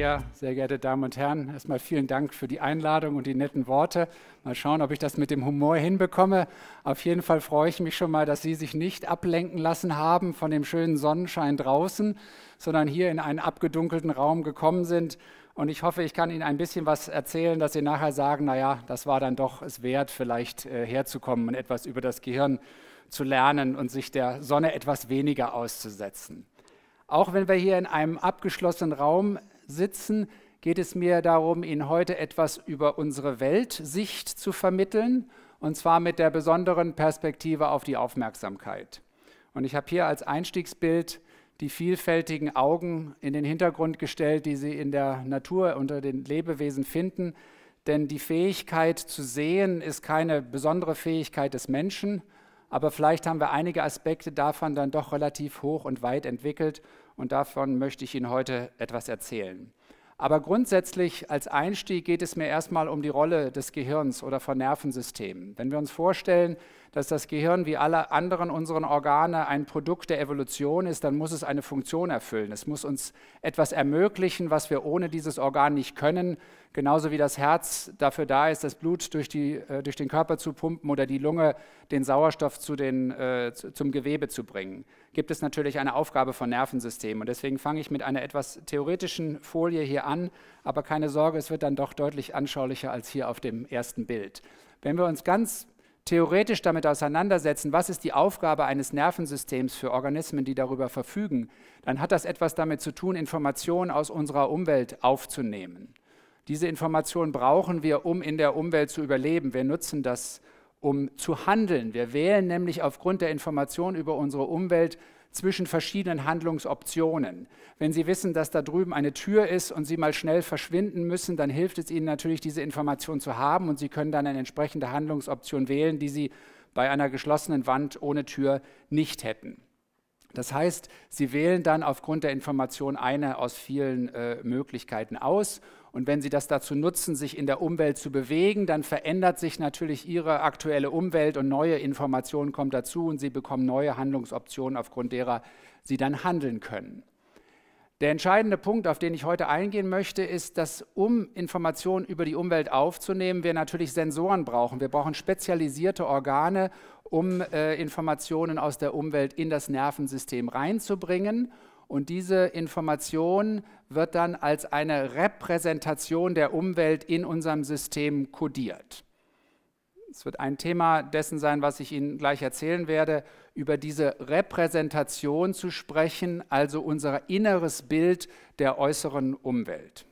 Maria, sehr geehrte Damen und Herren, erstmal vielen Dank für die Einladung und die netten Worte. Mal schauen, ob ich das mit dem Humor hinbekomme. Auf jeden Fall freue ich mich schon mal, dass Sie sich nicht ablenken lassen haben von dem schönen Sonnenschein draußen, sondern hier in einen abgedunkelten Raum gekommen sind. Und ich hoffe, ich kann Ihnen ein bisschen was erzählen, dass Sie nachher sagen, naja, das war dann doch es wert, vielleicht äh, herzukommen und etwas über das Gehirn zu lernen und sich der Sonne etwas weniger auszusetzen. Auch wenn wir hier in einem abgeschlossenen Raum sitzen, geht es mir darum, Ihnen heute etwas über unsere Weltsicht zu vermitteln, und zwar mit der besonderen Perspektive auf die Aufmerksamkeit. Und ich habe hier als Einstiegsbild die vielfältigen Augen in den Hintergrund gestellt, die Sie in der Natur unter den Lebewesen finden. Denn die Fähigkeit zu sehen ist keine besondere Fähigkeit des Menschen, aber vielleicht haben wir einige Aspekte davon dann doch relativ hoch und weit entwickelt und davon möchte ich Ihnen heute etwas erzählen. Aber grundsätzlich als Einstieg geht es mir erstmal um die Rolle des Gehirns oder von Nervensystemen. Wenn wir uns vorstellen, dass das Gehirn wie alle anderen unseren Organe ein Produkt der Evolution ist, dann muss es eine Funktion erfüllen. Es muss uns etwas ermöglichen, was wir ohne dieses Organ nicht können, genauso wie das Herz dafür da ist, das Blut durch, die, äh, durch den Körper zu pumpen oder die Lunge den Sauerstoff zu den, äh, zum Gewebe zu bringen. Gibt es natürlich eine Aufgabe von Nervensystemen und deswegen fange ich mit einer etwas theoretischen Folie hier an, aber keine Sorge, es wird dann doch deutlich anschaulicher als hier auf dem ersten Bild. Wenn wir uns ganz theoretisch damit auseinandersetzen, was ist die Aufgabe eines Nervensystems für Organismen, die darüber verfügen, dann hat das etwas damit zu tun, Informationen aus unserer Umwelt aufzunehmen. Diese Informationen brauchen wir, um in der Umwelt zu überleben. Wir nutzen das, um zu handeln. Wir wählen nämlich aufgrund der Informationen über unsere Umwelt zwischen verschiedenen Handlungsoptionen. Wenn Sie wissen, dass da drüben eine Tür ist und Sie mal schnell verschwinden müssen, dann hilft es Ihnen natürlich, diese Information zu haben und Sie können dann eine entsprechende Handlungsoption wählen, die Sie bei einer geschlossenen Wand ohne Tür nicht hätten. Das heißt, Sie wählen dann aufgrund der Information eine aus vielen äh, Möglichkeiten aus und wenn sie das dazu nutzen, sich in der Umwelt zu bewegen, dann verändert sich natürlich ihre aktuelle Umwelt und neue Informationen kommen dazu und sie bekommen neue Handlungsoptionen, aufgrund derer sie dann handeln können. Der entscheidende Punkt, auf den ich heute eingehen möchte, ist, dass um Informationen über die Umwelt aufzunehmen, wir natürlich Sensoren brauchen. Wir brauchen spezialisierte Organe, um äh, Informationen aus der Umwelt in das Nervensystem reinzubringen. Und diese Information wird dann als eine Repräsentation der Umwelt in unserem System kodiert. Es wird ein Thema dessen sein, was ich Ihnen gleich erzählen werde, über diese Repräsentation zu sprechen, also unser inneres Bild der äußeren Umwelt.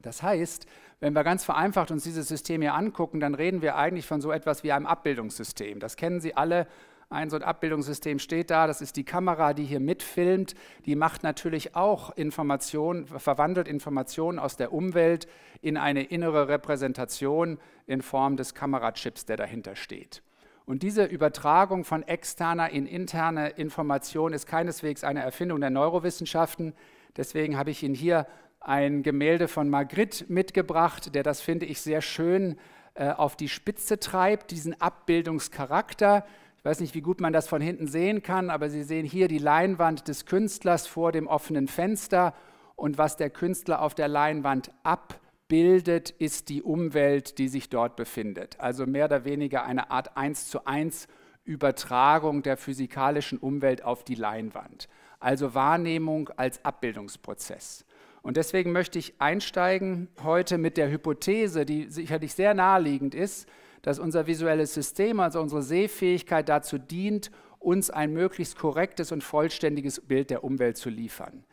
Das heißt, wenn wir ganz vereinfacht uns dieses System hier angucken, dann reden wir eigentlich von so etwas wie einem Abbildungssystem. Das kennen Sie alle ein so ein Abbildungssystem steht da, das ist die Kamera, die hier mitfilmt. Die macht natürlich auch Informationen, verwandelt Informationen aus der Umwelt in eine innere Repräsentation in Form des Kamerachips, der dahinter steht. Und diese Übertragung von externer in interne Information ist keineswegs eine Erfindung der Neurowissenschaften. Deswegen habe ich Ihnen hier ein Gemälde von Magritte mitgebracht, der das, finde ich, sehr schön äh, auf die Spitze treibt, diesen Abbildungscharakter. Ich weiß nicht, wie gut man das von hinten sehen kann, aber Sie sehen hier die Leinwand des Künstlers vor dem offenen Fenster und was der Künstler auf der Leinwand abbildet, ist die Umwelt, die sich dort befindet. Also mehr oder weniger eine Art 1 zu 1 Übertragung der physikalischen Umwelt auf die Leinwand. Also Wahrnehmung als Abbildungsprozess. Und deswegen möchte ich einsteigen heute mit der Hypothese, die sicherlich sehr naheliegend ist, dass unser visuelles System, also unsere Sehfähigkeit dazu dient, uns ein möglichst korrektes und vollständiges Bild der Umwelt zu liefern.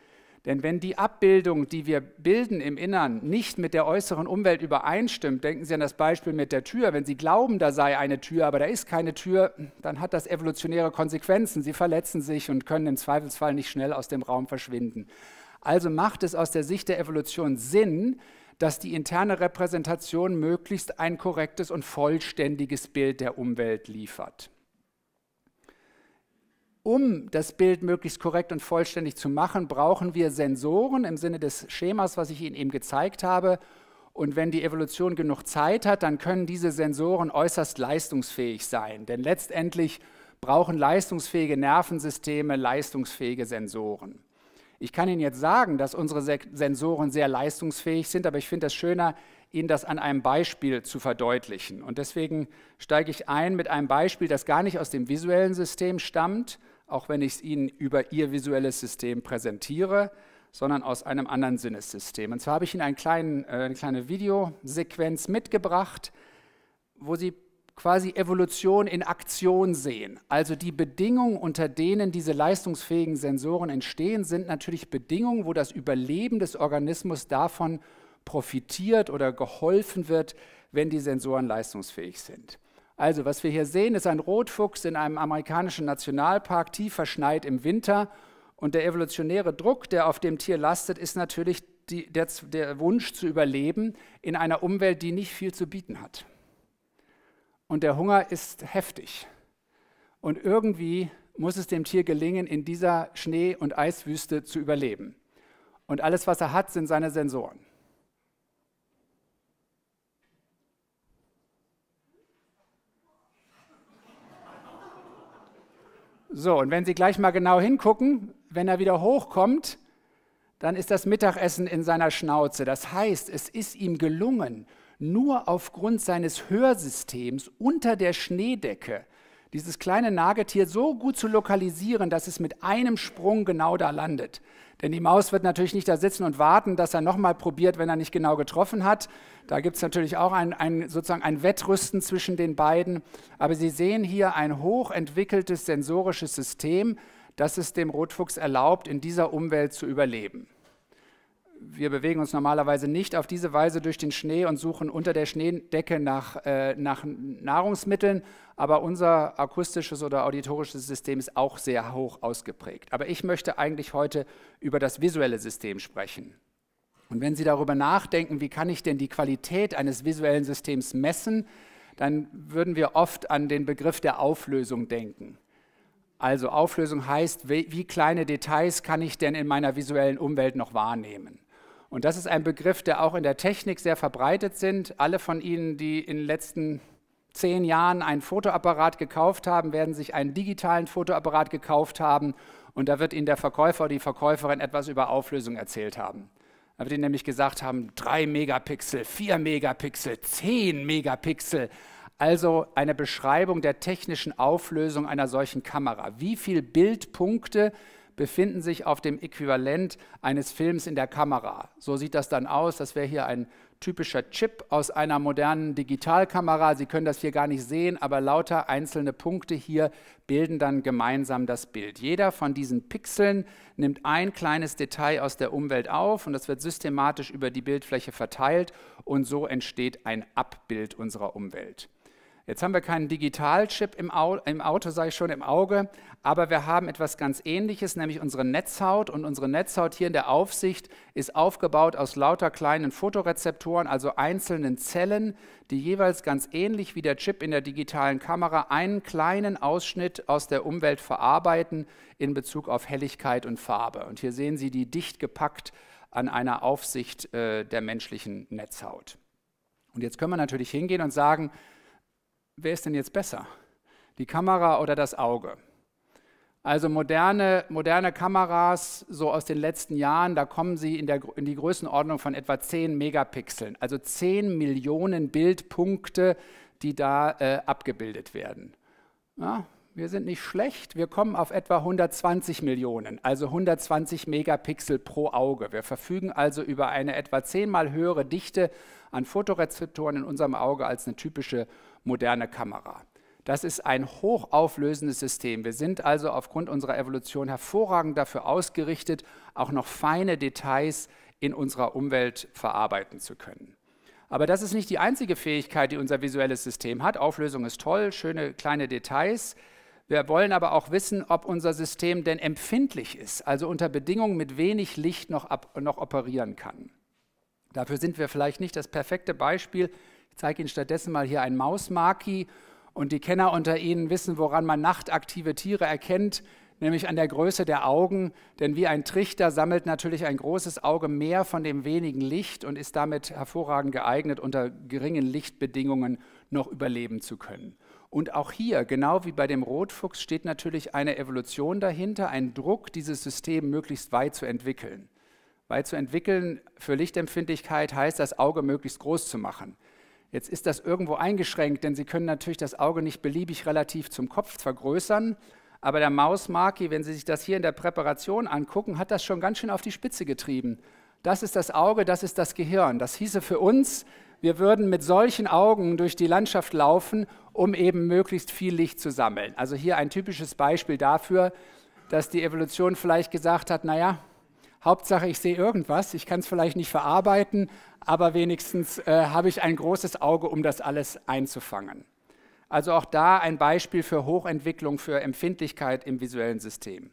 Denn wenn die Abbildung, die wir bilden im Innern, nicht mit der äußeren Umwelt übereinstimmt, denken Sie an das Beispiel mit der Tür, wenn Sie glauben, da sei eine Tür, aber da ist keine Tür, dann hat das evolutionäre Konsequenzen. Sie verletzen sich und können im Zweifelsfall nicht schnell aus dem Raum verschwinden. Also macht es aus der Sicht der Evolution Sinn, dass die interne Repräsentation möglichst ein korrektes und vollständiges Bild der Umwelt liefert. Um das Bild möglichst korrekt und vollständig zu machen, brauchen wir Sensoren im Sinne des Schemas, was ich Ihnen eben gezeigt habe. Und wenn die Evolution genug Zeit hat, dann können diese Sensoren äußerst leistungsfähig sein. Denn letztendlich brauchen leistungsfähige Nervensysteme leistungsfähige Sensoren. Ich kann Ihnen jetzt sagen, dass unsere Sensoren sehr leistungsfähig sind, aber ich finde es schöner, Ihnen das an einem Beispiel zu verdeutlichen. Und deswegen steige ich ein mit einem Beispiel, das gar nicht aus dem visuellen System stammt, auch wenn ich es Ihnen über Ihr visuelles System präsentiere, sondern aus einem anderen Sinnessystem. Und zwar habe ich Ihnen kleinen, äh, eine kleine Videosequenz mitgebracht, wo Sie quasi Evolution in Aktion sehen. Also die Bedingungen, unter denen diese leistungsfähigen Sensoren entstehen, sind natürlich Bedingungen, wo das Überleben des Organismus davon profitiert oder geholfen wird, wenn die Sensoren leistungsfähig sind. Also was wir hier sehen, ist ein Rotfuchs in einem amerikanischen Nationalpark, tief verschneit im Winter. Und der evolutionäre Druck, der auf dem Tier lastet, ist natürlich die, der, der Wunsch zu überleben in einer Umwelt, die nicht viel zu bieten hat und der Hunger ist heftig. Und irgendwie muss es dem Tier gelingen, in dieser Schnee- und Eiswüste zu überleben. Und alles, was er hat, sind seine Sensoren. So, und wenn Sie gleich mal genau hingucken, wenn er wieder hochkommt, dann ist das Mittagessen in seiner Schnauze. Das heißt, es ist ihm gelungen, nur aufgrund seines Hörsystems unter der Schneedecke dieses kleine Nagetier so gut zu lokalisieren, dass es mit einem Sprung genau da landet. Denn die Maus wird natürlich nicht da sitzen und warten, dass er nochmal probiert, wenn er nicht genau getroffen hat. Da gibt es natürlich auch ein, ein, sozusagen ein Wettrüsten zwischen den beiden. Aber Sie sehen hier ein hochentwickeltes sensorisches System, das es dem Rotfuchs erlaubt, in dieser Umwelt zu überleben wir bewegen uns normalerweise nicht auf diese Weise durch den Schnee und suchen unter der Schneedecke nach, äh, nach Nahrungsmitteln, aber unser akustisches oder auditorisches System ist auch sehr hoch ausgeprägt. Aber ich möchte eigentlich heute über das visuelle System sprechen. Und wenn Sie darüber nachdenken, wie kann ich denn die Qualität eines visuellen Systems messen, dann würden wir oft an den Begriff der Auflösung denken. Also Auflösung heißt, wie, kleine Details kann ich denn in meiner visuellen Umwelt noch wahrnehmen? Und das ist ein Begriff, der auch in der Technik sehr verbreitet sind. Alle von Ihnen, die in den letzten zehn Jahren einen Fotoapparat gekauft haben, werden sich einen digitalen Fotoapparat gekauft haben und da wird Ihnen der Verkäufer oder die Verkäuferin etwas über Auflösung erzählt haben. Da wird Ihnen nämlich gesagt haben, 3 Megapixel, 4 Megapixel, 10 Megapixel. Also eine Beschreibung der technischen Auflösung einer solchen Kamera. Wie viele Bildpunkte befinden sich auf dem Äquivalent eines Films in der Kamera. So sieht das dann aus. Das wäre hier ein typischer Chip aus einer modernen Digitalkamera. Sie können das hier gar nicht sehen, aber lauter einzelne Punkte hier bilden dann gemeinsam das Bild. Jeder von diesen Pixeln nimmt ein kleines Detail aus der Umwelt auf und das wird systematisch über die Bildfläche verteilt und so entsteht ein Abbild unserer Umwelt. Jetzt haben wir keinen Digitalchip im, Au im Auto, sage ich schon, im Auge, aber wir haben etwas ganz Ähnliches, nämlich unsere Netzhaut. Und unsere Netzhaut hier in der Aufsicht ist aufgebaut aus lauter kleinen Fotorezeptoren, also einzelnen Zellen, die jeweils ganz ähnlich wie der Chip in der digitalen Kamera einen kleinen Ausschnitt aus der Umwelt verarbeiten in Bezug auf Helligkeit und Farbe. Und hier sehen Sie die dicht gepackt an einer Aufsicht äh, der menschlichen Netzhaut. Und jetzt können wir natürlich hingehen und sagen, wer ist denn jetzt besser? Die Kamera oder das Auge? Also moderne, moderne Kameras, so aus den letzten Jahren, da kommen sie in, der, in, die Größenordnung von etwa 10 Megapixeln, also 10 Millionen Bildpunkte, die da äh, abgebildet werden. Ja, wir sind nicht schlecht, wir kommen auf etwa 120 Millionen, also 120 Megapixel pro Auge. Wir verfügen also über eine etwa zehnmal höhere Dichte an Fotorezeptoren in unserem Auge als eine typische moderne Kamera. Das ist ein hochauflösendes System. Wir sind also aufgrund unserer Evolution hervorragend dafür ausgerichtet, auch noch feine Details in unserer Umwelt verarbeiten zu können. Aber das ist nicht die einzige Fähigkeit, die unser visuelles System hat. Auflösung ist toll, schöne kleine Details. Wir wollen aber auch wissen, ob unser System denn empfindlich ist, also unter Bedingungen mit wenig Licht noch, ab, noch operieren kann. Dafür sind wir vielleicht nicht das perfekte Beispiel, ich zeige Ihnen stattdessen mal hier ein Mausmaki und die Kenner unter Ihnen wissen, woran man nachtaktive Tiere erkennt, nämlich an der Größe der Augen, denn wie ein Trichter sammelt natürlich ein großes Auge mehr von dem wenigen Licht und ist damit hervorragend geeignet, unter geringen Lichtbedingungen noch überleben zu können. Und auch hier, genau wie bei dem Rotfuchs, steht natürlich eine Evolution dahinter, ein Druck, dieses System möglichst weit zu entwickeln. Weit zu entwickeln für Lichtempfindlichkeit heißt, das Auge möglichst groß zu machen. Jetzt ist das irgendwo eingeschränkt, denn Sie können natürlich das Auge nicht beliebig relativ zum Kopf vergrößern. Aber der Mausmarki, wenn Sie sich das hier in der Präparation angucken, hat das schon ganz schön auf die Spitze getrieben. Das ist das Auge, das ist das Gehirn. Das hieße für uns, wir würden mit solchen Augen durch die Landschaft laufen, um eben möglichst viel Licht zu sammeln. Also hier ein typisches Beispiel dafür, dass die Evolution vielleicht gesagt hat, naja, Hauptsache, ich sehe irgendwas, ich kann es vielleicht nicht verarbeiten, aber wenigstens äh, habe ich ein großes Auge, um das alles einzufangen. Also auch da ein Beispiel für Hochentwicklung, für Empfindlichkeit im visuellen System.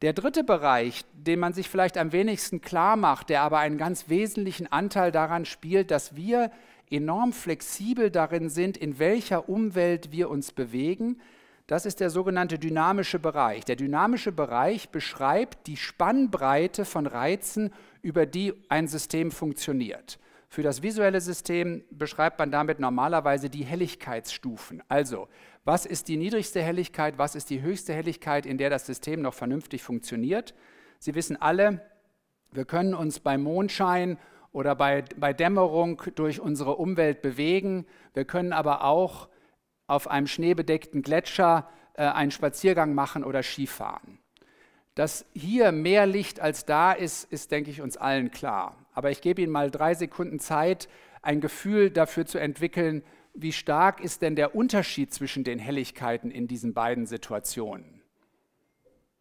Der dritte Bereich, den man sich vielleicht am wenigsten klar macht, der aber einen ganz wesentlichen Anteil daran spielt, dass wir enorm flexibel darin sind, in welcher Umwelt wir uns bewegen, das ist der sogenannte dynamische Bereich. Der dynamische Bereich beschreibt die Spannbreite von Reizen, über die ein System funktioniert. Für das visuelle System beschreibt man damit normalerweise die Helligkeitsstufen. Also, was ist die niedrigste Helligkeit, was ist die höchste Helligkeit, in der das System noch vernünftig funktioniert? Sie wissen alle, wir können uns bei Mondschein oder bei, bei Dämmerung durch unsere Umwelt bewegen. Wir können aber auch auf einem schneebedeckten Gletscher äh, einen Spaziergang machen oder Skifahren. Dass hier mehr Licht als da ist, ist, denke ich, uns allen klar. Aber ich gebe Ihnen mal drei Sekunden Zeit, ein Gefühl dafür zu entwickeln, wie stark ist denn der Unterschied zwischen den Helligkeiten in diesen beiden Situationen?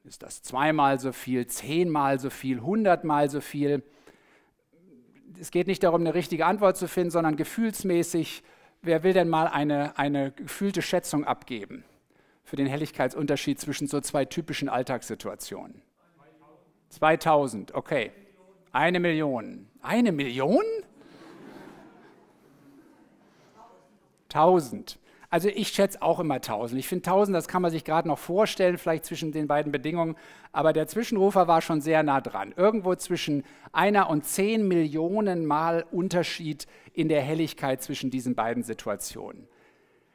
Ist das zweimal so viel, zehnmal so viel, hundertmal so viel? Es geht nicht darum, eine richtige Antwort zu finden, sondern gefühlsmäßig wer will denn mal eine, eine gefühlte Schätzung abgeben für den Helligkeitsunterschied zwischen so zwei typischen Alltagssituationen? 2000, okay. Eine Million. Eine Million? 1000. Also ich schätze auch immer 1000. Ich finde 1000, das kann man sich gerade noch vorstellen, vielleicht zwischen den beiden Bedingungen. Aber der Zwischenrufer war schon sehr nah dran. Irgendwo zwischen einer und zehn Millionen Mal Unterschied in der Helligkeit zwischen diesen beiden Situationen.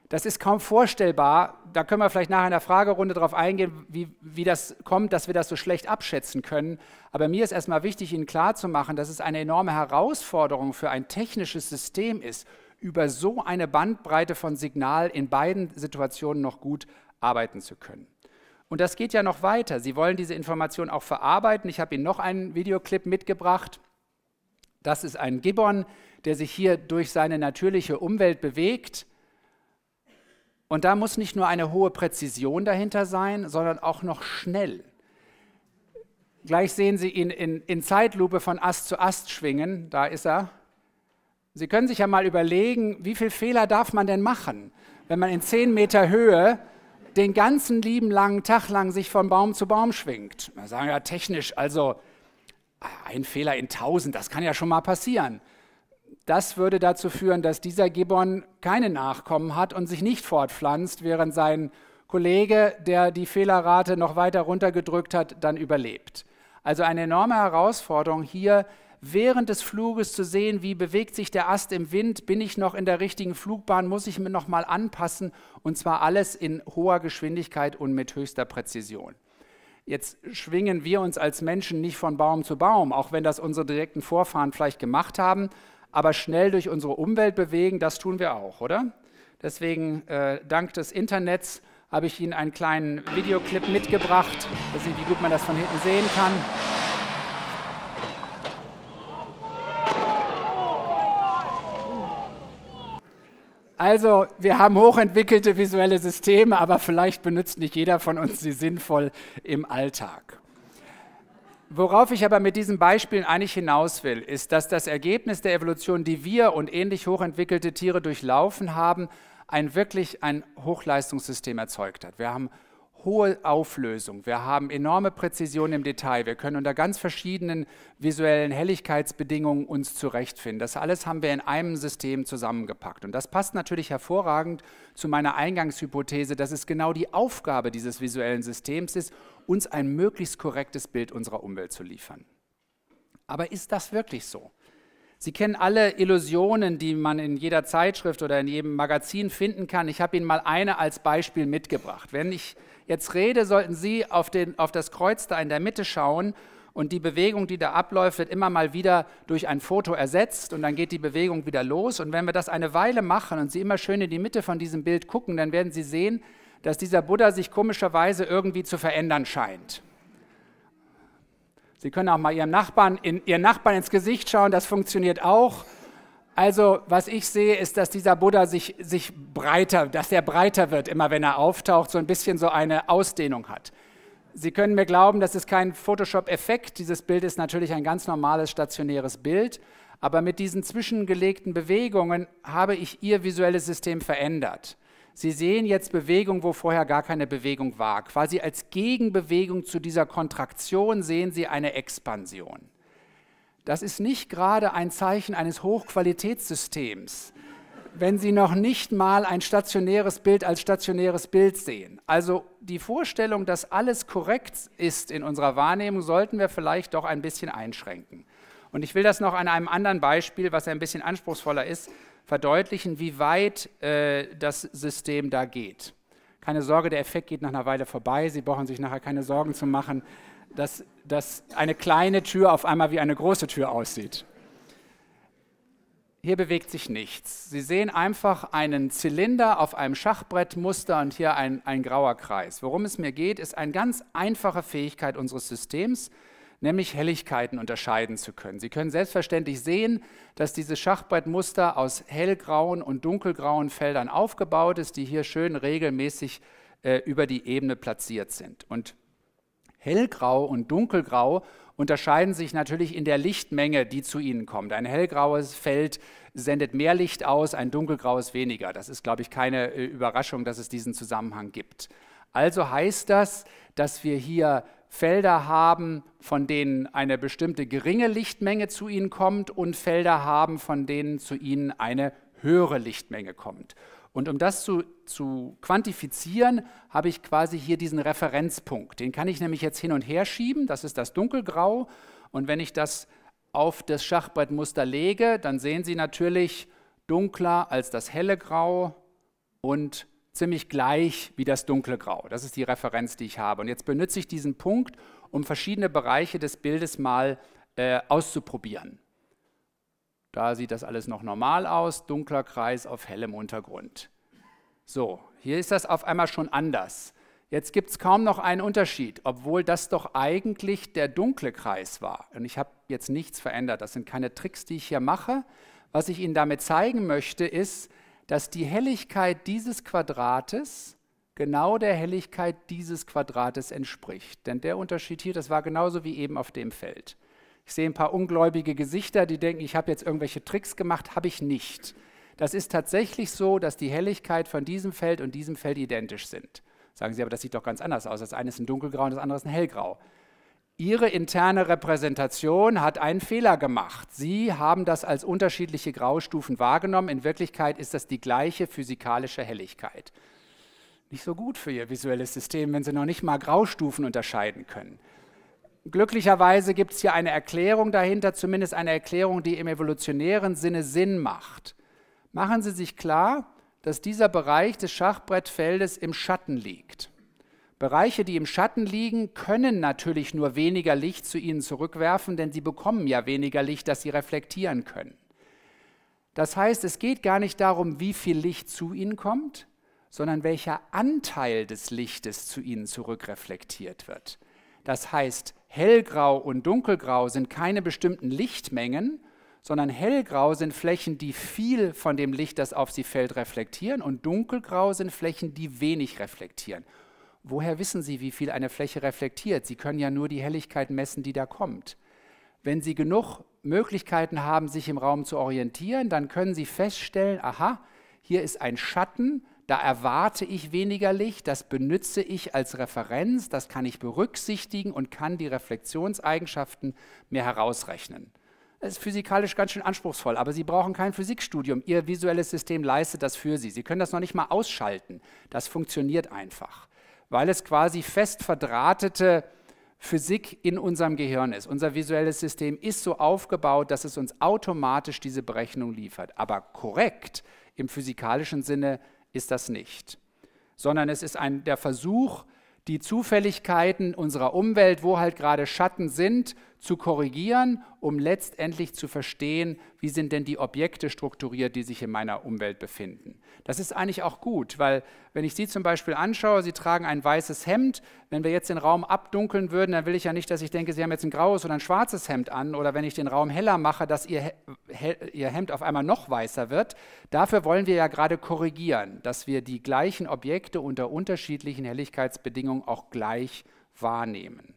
Das ist kaum vorstellbar. Da können wir vielleicht nachher in der Fragerunde darauf eingehen, wie, wie das kommt, dass wir das so schlecht abschätzen können. Aber mir ist erstmal wichtig, Ihnen klarzumachen, dass es eine enorme Herausforderung für ein technisches System ist, über so eine Bandbreite von Signal in beiden Situationen noch gut arbeiten zu können. Und das geht ja noch weiter. Sie wollen diese Information auch verarbeiten. Ich habe Ihnen noch einen Videoclip mitgebracht. Das ist ein Gibbon, der sich hier durch seine natürliche Umwelt bewegt. Und da muss nicht nur eine hohe Präzision dahinter sein, sondern auch noch schnell. Gleich sehen Sie ihn in, in Zeitlupe von Ast zu Ast schwingen. Da ist er. Sie können sich ja mal überlegen, wie viele Fehler darf man denn machen, wenn man in zehn Meter Höhe den ganzen lieben langen Tag lang sich von Baum zu Baum schwingt. Man sagen ja technisch, also äh, ein Fehler in tausend, das kann ja schon mal passieren. Das würde dazu führen, dass dieser Gibbon keine Nachkommen hat und sich nicht fortpflanzt, während sein Kollege, der die Fehlerrate noch weiter runtergedrückt hat, dann überlebt. Also eine enorme Herausforderung hier, während des Fluges zu sehen, wie bewegt sich der Ast im Wind, bin ich noch in der richtigen Flugbahn, muss ich mir nochmal anpassen und zwar alles in hoher Geschwindigkeit und mit höchster Präzision. Jetzt schwingen wir uns als Menschen nicht von Baum zu Baum, auch wenn das unsere direkten Vorfahren vielleicht gemacht haben, aber schnell durch unsere Umwelt bewegen, das tun wir auch, oder? Deswegen, äh, dank des Internets, habe ich Ihnen einen kleinen Videoclip mitgebracht, dass Sie, wie gut man das von hinten sehen kann. Also, wir haben hochentwickelte visuelle Systeme, aber vielleicht benutzt nicht jeder von uns sie sinnvoll im Alltag. Worauf ich aber mit diesen Beispielen eigentlich hinaus will, ist, dass das Ergebnis der Evolution, die wir und ähnlich hochentwickelte Tiere durchlaufen haben, ein wirklich ein Hochleistungssystem erzeugt hat. Wir haben hohe Auflösung. Wir haben enorme Präzision im Detail. Wir können unter ganz verschiedenen visuellen Helligkeitsbedingungen uns zurechtfinden. Das alles haben wir in einem System zusammengepackt. Und das passt natürlich hervorragend zu meiner Eingangshypothese, dass es genau die Aufgabe dieses visuellen Systems ist, uns ein möglichst korrektes Bild unserer Umwelt zu liefern. Aber ist das wirklich so? Sie kennen alle Illusionen, die man in jeder Zeitschrift oder in jedem Magazin finden kann. Ich habe Ihnen mal eine als Beispiel mitgebracht. Wenn ich jetzt rede, sollten Sie auf, den, auf das Kreuz da in der Mitte schauen und die Bewegung, die da abläuft, wird immer mal wieder durch ein Foto ersetzt und dann geht die Bewegung wieder los. Und wenn wir das eine Weile machen und Sie immer schön in die Mitte von diesem Bild gucken, dann werden Sie sehen, dass dieser Buddha sich komischerweise irgendwie zu verändern scheint. Sie können auch mal Ihrem Nachbarn, in, Ihren Nachbarn ins Gesicht schauen, das funktioniert auch. Also, was ich sehe, ist, dass dieser Buddha sich, sich breiter, dass er breiter wird, immer wenn er auftaucht, so ein bisschen so eine Ausdehnung hat. Sie können mir glauben, das ist kein Photoshop-Effekt. Dieses Bild ist natürlich ein ganz normales stationäres Bild. Aber mit diesen zwischengelegten Bewegungen habe ich Ihr visuelles System verändert. Sie sehen jetzt Bewegung, wo vorher gar keine Bewegung war. Quasi als Gegenbewegung zu dieser Kontraktion sehen Sie eine Expansion. Das ist nicht gerade ein Zeichen eines Hochqualitätssystems, wenn Sie noch nicht mal ein stationäres Bild als stationäres Bild sehen. Also die Vorstellung, dass alles korrekt ist in unserer Wahrnehmung, sollten wir vielleicht doch ein bisschen einschränken. Und ich will das noch an einem anderen Beispiel, was ein bisschen anspruchsvoller ist, verdeutlichen, wie weit äh, das System da geht. Keine Sorge, der Effekt geht nach einer Weile vorbei. Sie brauchen sich nachher keine Sorgen zu machen. Das dass eine kleine Tür auf einmal wie eine große Tür aussieht. Hier bewegt sich nichts. Sie sehen einfach einen Zylinder auf einem Schachbrettmuster und hier ein, ein grauer Kreis. Worum es mir geht, ist eine ganz einfache Fähigkeit unseres Systems, nämlich Helligkeiten unterscheiden zu können. Sie können selbstverständlich sehen, dass dieses Schachbrettmuster aus hellgrauen und dunkelgrauen Feldern aufgebaut ist, die hier schön regelmäßig äh, über die Ebene platziert sind. Und Hellgrau und dunkelgrau unterscheiden sich natürlich in der Lichtmenge, die zu ihnen kommt. Ein hellgraues Feld sendet mehr Licht aus, ein dunkelgraues weniger. Das ist, glaube ich, keine äh, Überraschung, dass es diesen Zusammenhang gibt. Also heißt das, dass wir hier Felder haben, von denen eine bestimmte geringe Lichtmenge zu ihnen kommt und Felder haben, von denen zu ihnen eine höhere Lichtmenge kommt. Und um das zu, zu quantifizieren, habe ich quasi hier diesen Referenzpunkt. Den kann ich nämlich jetzt hin und her schieben. Das ist das Dunkelgrau. Und wenn ich das auf das Schachbrettmuster lege, dann sehen Sie natürlich dunkler als das helle Grau und ziemlich gleich wie das dunkle Grau. Das ist die Referenz, die ich habe. Und jetzt benutze ich diesen Punkt, um verschiedene Bereiche des Bildes mal äh, auszuprobieren. Da sieht das alles noch normal aus, dunkler Kreis auf hellem Untergrund. So, hier ist das auf einmal schon anders. Jetzt gibt es kaum noch einen Unterschied, obwohl das doch eigentlich der dunkle Kreis war. Und ich habe jetzt nichts verändert. Das sind keine Tricks, die ich hier mache. Was ich Ihnen damit zeigen möchte, ist, dass die Helligkeit dieses Quadrates genau der Helligkeit dieses Quadrates entspricht. Denn der Unterschied hier, das war genauso wie eben auf dem Feld. Ich sehe ein paar ungläubige Gesichter, die denken, ich habe jetzt irgendwelche Tricks gemacht, habe ich nicht. Das ist tatsächlich so, dass die Helligkeit von diesem Feld und diesem Feld identisch sind. Sagen Sie, aber das sieht doch ganz anders aus. Das eine ist ein dunkelgrau und das andere ist ein hellgrau. Ihre interne Repräsentation hat einen Fehler gemacht. Sie haben das als unterschiedliche Graustufen wahrgenommen. In Wirklichkeit ist das die gleiche physikalische Helligkeit. Nicht so gut für Ihr visuelles System, wenn Sie noch nicht mal Graustufen unterscheiden können glücklicherweise gibt es hier eine Erklärung dahinter, zumindest eine Erklärung, die im evolutionären Sinne Sinn macht. Machen Sie sich klar, dass dieser Bereich des Schachbrettfeldes im Schatten liegt. Bereiche, die im Schatten liegen, können natürlich nur weniger Licht zu ihnen zurückwerfen, denn sie bekommen ja weniger Licht, das sie reflektieren können. Das heißt, es geht gar nicht darum, wie viel Licht zu ihnen kommt, sondern welcher Anteil des Lichtes zu ihnen zurückreflektiert wird. Das heißt, hellgrau und dunkelgrau sind keine bestimmten Lichtmengen, sondern hellgrau sind Flächen, die viel von dem Licht, das auf sie fällt, reflektieren und dunkelgrau sind Flächen, die wenig reflektieren. Woher wissen Sie, wie viel eine Fläche reflektiert? Sie können ja nur die Helligkeit messen, die da kommt. Wenn Sie genug Möglichkeiten haben, sich im Raum zu orientieren, dann können Sie feststellen, aha, hier ist ein Schatten, da erwarte ich weniger Licht, das benütze ich als Referenz, das kann ich berücksichtigen und kann die Reflexionseigenschaften mir herausrechnen. Das ist physikalisch ganz schön anspruchsvoll, aber Sie brauchen kein Physikstudium. Ihr visuelles System leistet das für Sie. Sie können das noch nicht mal ausschalten. Das funktioniert einfach, weil es quasi fest verdrahtete Physik in unserem Gehirn ist. Unser visuelles System ist so aufgebaut, dass es uns automatisch diese Berechnung liefert. Aber korrekt im physikalischen Sinne ist das nicht, sondern es ist ein, der Versuch, die Zufälligkeiten unserer Umwelt, wo halt gerade Schatten sind, zu korrigieren, um letztendlich zu verstehen, wie sind denn die Objekte strukturiert, die sich in meiner Umwelt befinden. Das ist eigentlich auch gut, weil wenn ich Sie zum Beispiel anschaue, Sie tragen ein weißes Hemd, wenn wir jetzt den Raum abdunkeln würden, dann will ich ja nicht, dass ich denke, Sie haben jetzt ein graues oder ein schwarzes Hemd an oder wenn ich den Raum heller mache, dass Ihr, Ihr Hemd auf einmal noch weißer wird. Dafür wollen wir ja gerade korrigieren, dass wir die gleichen Objekte unter unterschiedlichen Helligkeitsbedingungen auch gleich wahrnehmen.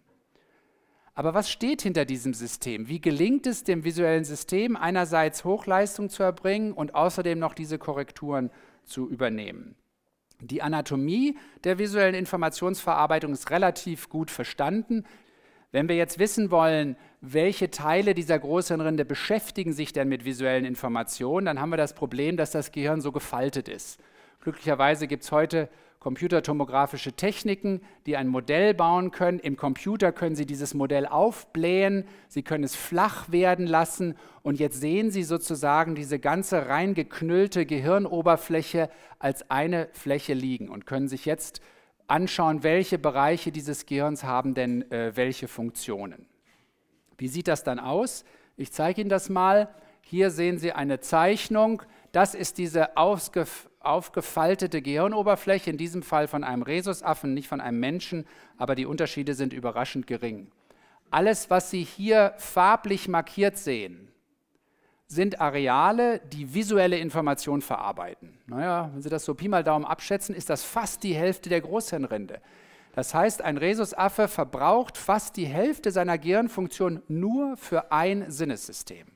Aber was steht hinter diesem System? Wie gelingt es dem visuellen System, einerseits Hochleistung zu erbringen und außerdem noch diese Korrekturen zu übernehmen? Die Anatomie der visuellen Informationsverarbeitung ist relativ gut verstanden. Wenn wir jetzt wissen wollen, welche Teile dieser Großhirnrinde beschäftigen sich denn mit visuellen Informationen, dann haben wir das Problem, dass das Gehirn so gefaltet ist. Glücklicherweise gibt es heute computertomografische Techniken, die ein Modell bauen können. Im Computer können Sie dieses Modell aufblähen, Sie können es flach werden lassen und jetzt sehen Sie sozusagen diese ganze reingeknüllte Gehirnoberfläche als eine Fläche liegen und können sich jetzt anschauen, welche Bereiche dieses Gehirns haben denn äh, welche Funktionen. Wie sieht das dann aus? Ich zeige Ihnen das mal. Hier sehen Sie eine Zeichnung. Das ist diese ausgef aufgefaltete Gehirnoberfläche, in diesem Fall von einem Rhesusaffen, nicht von einem Menschen, aber die Unterschiede sind überraschend gering. Alles, was Sie hier farblich markiert sehen, sind Areale, die visuelle Information verarbeiten. Naja, wenn Sie das so Pi mal Daumen abschätzen, ist das fast die Hälfte der Großhirnrinde. Das heißt, ein Rhesusaffe verbraucht fast die Hälfte seiner Gehirnfunktion nur für ein Sinnessystem.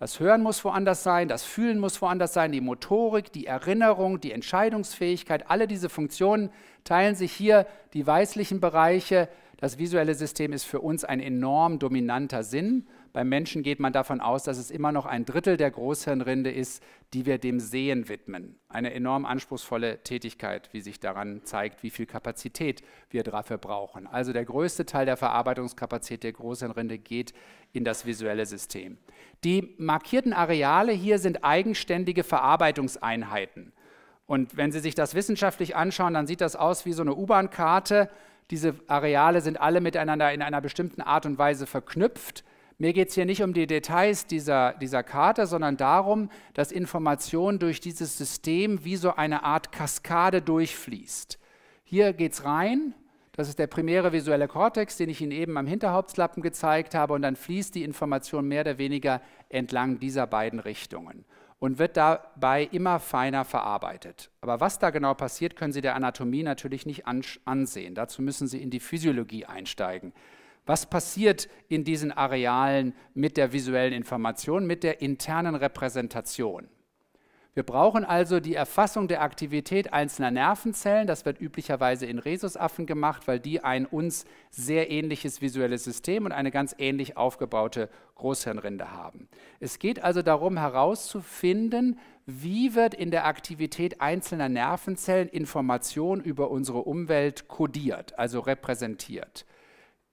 Das Hören muss woanders sein, das Fühlen muss woanders sein, die Motorik, die Erinnerung, die Entscheidungsfähigkeit, alle diese Funktionen teilen sich hier die weißlichen Bereiche. Das visuelle System ist für uns ein enorm dominanter Sinn beim Menschen geht man davon aus, dass es immer noch ein Drittel der Großhirnrinde ist, die wir dem Sehen widmen. Eine enorm anspruchsvolle Tätigkeit, wie sich daran zeigt, wie viel Kapazität wir dafür brauchen. Also der größte Teil der Verarbeitungskapazität der Großhirnrinde geht in das visuelle System. Die markierten Areale hier sind eigenständige Verarbeitungseinheiten. Und wenn Sie sich das wissenschaftlich anschauen, dann sieht das aus wie so eine U-Bahn-Karte. Diese Areale sind alle miteinander in einer bestimmten Art und Weise verknüpft. Mir geht es hier nicht um die Details dieser, dieser Karte, sondern darum, dass Information durch dieses System wie so eine Art Kaskade durchfließt. Hier geht es rein, das ist der primäre visuelle Kortex, den ich Ihnen eben am Hinterhauptslappen gezeigt habe. Und dann fließt die Information mehr oder weniger entlang dieser beiden Richtungen und wird dabei immer feiner verarbeitet. Aber was da genau passiert, können Sie der Anatomie natürlich nicht ansehen. Dazu müssen Sie in die Physiologie einsteigen. Was passiert in diesen Arealen mit der visuellen Information, mit der internen Repräsentation? Wir brauchen also die Erfassung der Aktivität einzelner Nervenzellen. Das wird üblicherweise in Rhesusaffen gemacht, weil die ein uns sehr ähnliches visuelles System und eine ganz ähnlich aufgebaute Großhirnrinde haben. Es geht also darum herauszufinden, wie wird in der Aktivität einzelner Nervenzellen Information über unsere Umwelt kodiert, also repräsentiert.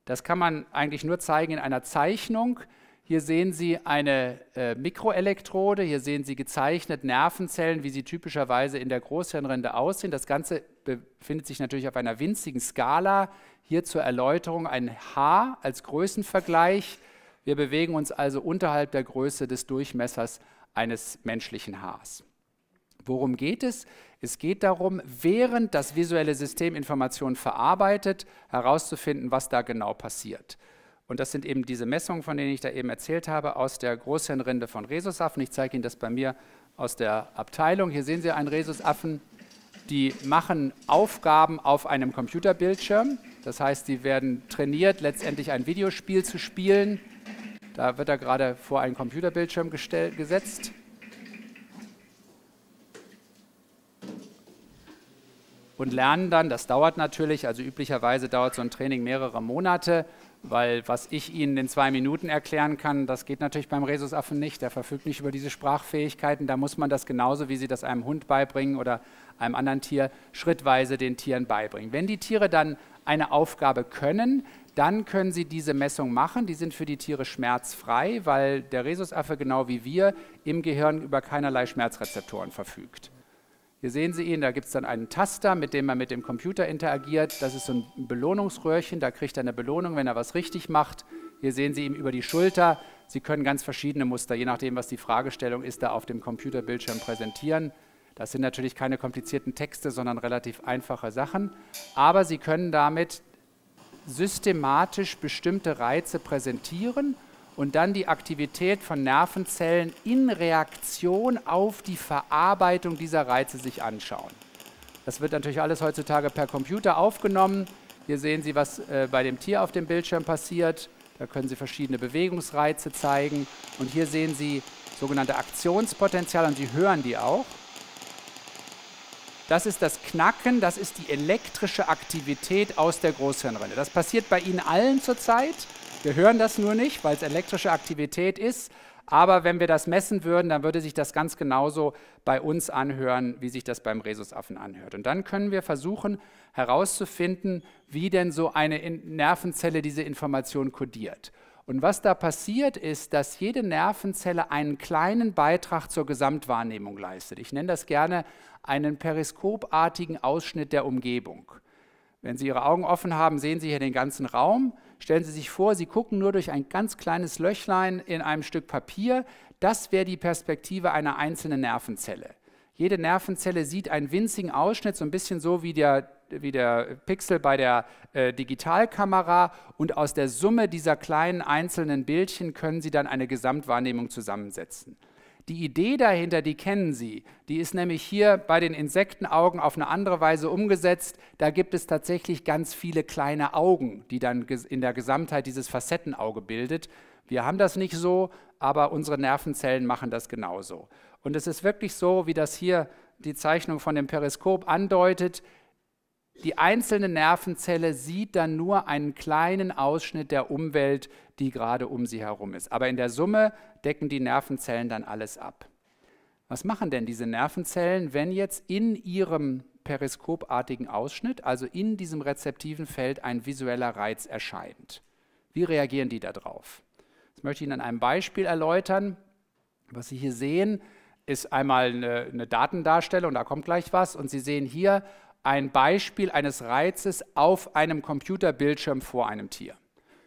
Das kann man eigentlich nur zeigen in einer Zeichnung. Hier sehen Sie eine äh, Mikroelektrode, hier sehen Sie gezeichnet Nervenzellen, wie sie typischerweise in der Großhirnrinde aussehen. Das Ganze befindet sich natürlich auf einer winzigen Skala. Hier zur Erläuterung ein H als Größenvergleich. Wir bewegen uns also unterhalb der Größe des Durchmessers eines menschlichen Haares. Worum geht es? Es geht darum, während das visuelle System Informationen verarbeitet, herauszufinden, was da genau passiert. Und das sind eben diese Messungen, von denen ich da eben erzählt habe, aus der Großhirnrinde von Rhesusaffen. Ich zeige Ihnen das bei mir aus der Abteilung. Hier sehen Sie einen Rhesusaffen, die machen Aufgaben auf einem Computerbildschirm. Das heißt, die werden trainiert, letztendlich ein Videospiel zu spielen. Da wird er gerade vor einen Computerbildschirm gesetzt. und lernen dann, das dauert natürlich, also üblicherweise dauert so ein Training mehrere Monate, weil was ich Ihnen in zwei Minuten erklären kann, das geht natürlich beim Rhesusaffen nicht. Der verfügt nicht über diese Sprachfähigkeiten. Da muss man das genauso, wie Sie das einem Hund beibringen oder einem anderen Tier, schrittweise den Tieren beibringen. Wenn die Tiere dann eine Aufgabe können, dann können Sie diese Messung machen. Die sind für die Tiere schmerzfrei, weil der Rhesusaffe genau wie wir im Gehirn über keinerlei Schmerzrezeptoren verfügt. Hier sehen Sie ihn, da gibt es dann einen Taster, mit dem man mit dem Computer interagiert. Das ist so ein Belohnungsröhrchen, da kriegt er eine Belohnung, wenn er was richtig macht. Hier sehen Sie ihn über die Schulter. Sie können ganz verschiedene Muster, je nachdem, was die Fragestellung ist, da auf dem Computerbildschirm präsentieren. Das sind natürlich keine komplizierten Texte, sondern relativ einfache Sachen. Aber Sie können damit systematisch bestimmte Reize präsentieren und dann die Aktivität von Nervenzellen in Reaktion auf die Verarbeitung dieser Reize sich anschauen. Das wird natürlich alles heutzutage per Computer aufgenommen. Hier sehen Sie, was äh, bei dem Tier auf dem Bildschirm passiert. Da können Sie verschiedene Bewegungsreize zeigen. Und hier sehen Sie sogenannte Aktionspotenziale und Sie hören die auch. Das ist das Knacken, das ist die elektrische Aktivität aus der Großhirnrinde. Das passiert bei Ihnen allen zurzeit. Wir hören das nur nicht, weil es elektrische Aktivität ist. Aber wenn wir das messen würden, dann würde sich das ganz genauso bei uns anhören, wie sich das beim Rhesusaffen anhört. Und dann können wir versuchen herauszufinden, wie denn so eine Nervenzelle diese Information kodiert. Und was da passiert ist, dass jede Nervenzelle einen kleinen Beitrag zur Gesamtwahrnehmung leistet. Ich nenne das gerne einen periskopartigen Ausschnitt der Umgebung. Wenn Sie Ihre Augen offen haben, sehen Sie hier den ganzen Raum. Stellen Sie sich vor, Sie gucken nur durch ein ganz kleines Löchlein in einem Stück Papier. Das wäre die Perspektive einer einzelnen Nervenzelle. Jede Nervenzelle sieht einen winzigen Ausschnitt, so ein bisschen so wie der, wie der Pixel bei der äh, Digitalkamera. Und aus der Summe dieser kleinen einzelnen Bildchen können Sie dann eine Gesamtwahrnehmung zusammensetzen. Die Idee dahinter, die kennen Sie. Die ist nämlich hier bei den Insektenaugen auf eine andere Weise umgesetzt. Da gibt es tatsächlich ganz viele kleine Augen, die dann in der Gesamtheit dieses Facettenauge bildet. Wir haben das nicht so, aber unsere Nervenzellen machen das genauso. Und es ist wirklich so, wie das hier die Zeichnung von dem Periskop andeutet, die einzelne Nervenzelle sieht dann nur einen kleinen Ausschnitt der Umwelt, die gerade um sie herum ist. Aber in der Summe decken die Nervenzellen dann alles ab. Was machen denn diese Nervenzellen, wenn jetzt in ihrem periskopartigen Ausschnitt, also in diesem rezeptiven Feld, ein visueller Reiz erscheint? Wie reagieren die darauf? Das möchte ich Ihnen an einem Beispiel erläutern. Was Sie hier sehen, ist einmal eine, eine Datendarstellung, da kommt gleich was. Und Sie sehen hier ein Beispiel eines Reizes auf einem Computerbildschirm vor einem Tier.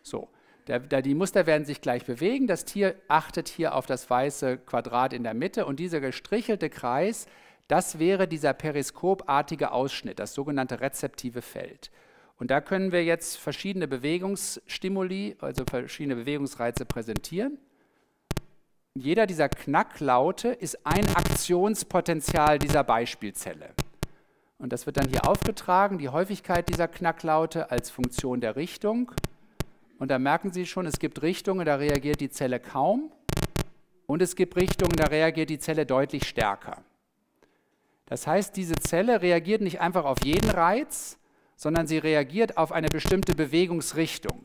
So, der, der, die Muster werden sich gleich bewegen. Das Tier achtet hier auf das weiße Quadrat in der Mitte und dieser gestrichelte Kreis, das wäre dieser periskopartige Ausschnitt, das sogenannte rezeptive Feld. Und da können wir jetzt verschiedene Bewegungsstimuli, also verschiedene Bewegungsreize präsentieren. Jeder dieser Knacklaute ist ein Aktionspotenzial dieser Beispielzelle. Und das wird dann hier aufgetragen, die Häufigkeit dieser Knacklaute als Funktion der Richtung. Und da merken Sie schon, es gibt Richtungen, da reagiert die Zelle kaum. Und es gibt Richtungen, da reagiert die Zelle deutlich stärker. Das heißt, diese Zelle reagiert nicht einfach auf jeden Reiz, sondern sie reagiert auf eine bestimmte Bewegungsrichtung.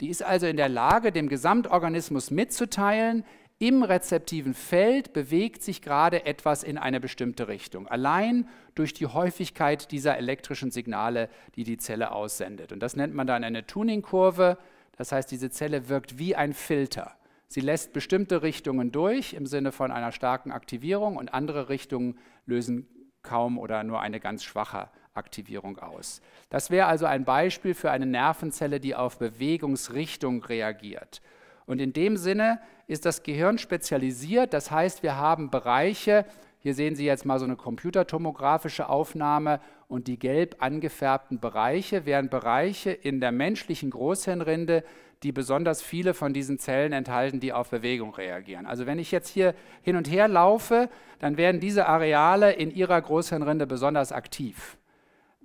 Die ist also in der Lage, dem Gesamtorganismus mitzuteilen, im rezeptiven Feld bewegt sich gerade etwas in eine bestimmte Richtung, allein durch die Häufigkeit dieser elektrischen Signale, die die Zelle aussendet. Und das nennt man dann eine Tuning-Kurve. Das heißt, diese Zelle wirkt wie ein Filter. Sie lässt bestimmte Richtungen durch im Sinne von einer starken Aktivierung und andere Richtungen lösen kaum oder nur eine ganz schwache Aktivierung aus. Das wäre also ein Beispiel für eine Nervenzelle, die auf Bewegungsrichtung reagiert. Und in dem Sinne ist das Gehirn spezialisiert. Das heißt, wir haben Bereiche, hier sehen Sie jetzt mal so eine computertomografische Aufnahme und die gelb angefärbten Bereiche wären Bereiche in der menschlichen Großhirnrinde, die besonders viele von diesen Zellen enthalten, die auf Bewegung reagieren. Also wenn ich jetzt hier hin und her laufe, dann werden diese Areale in ihrer Großhirnrinde besonders aktiv.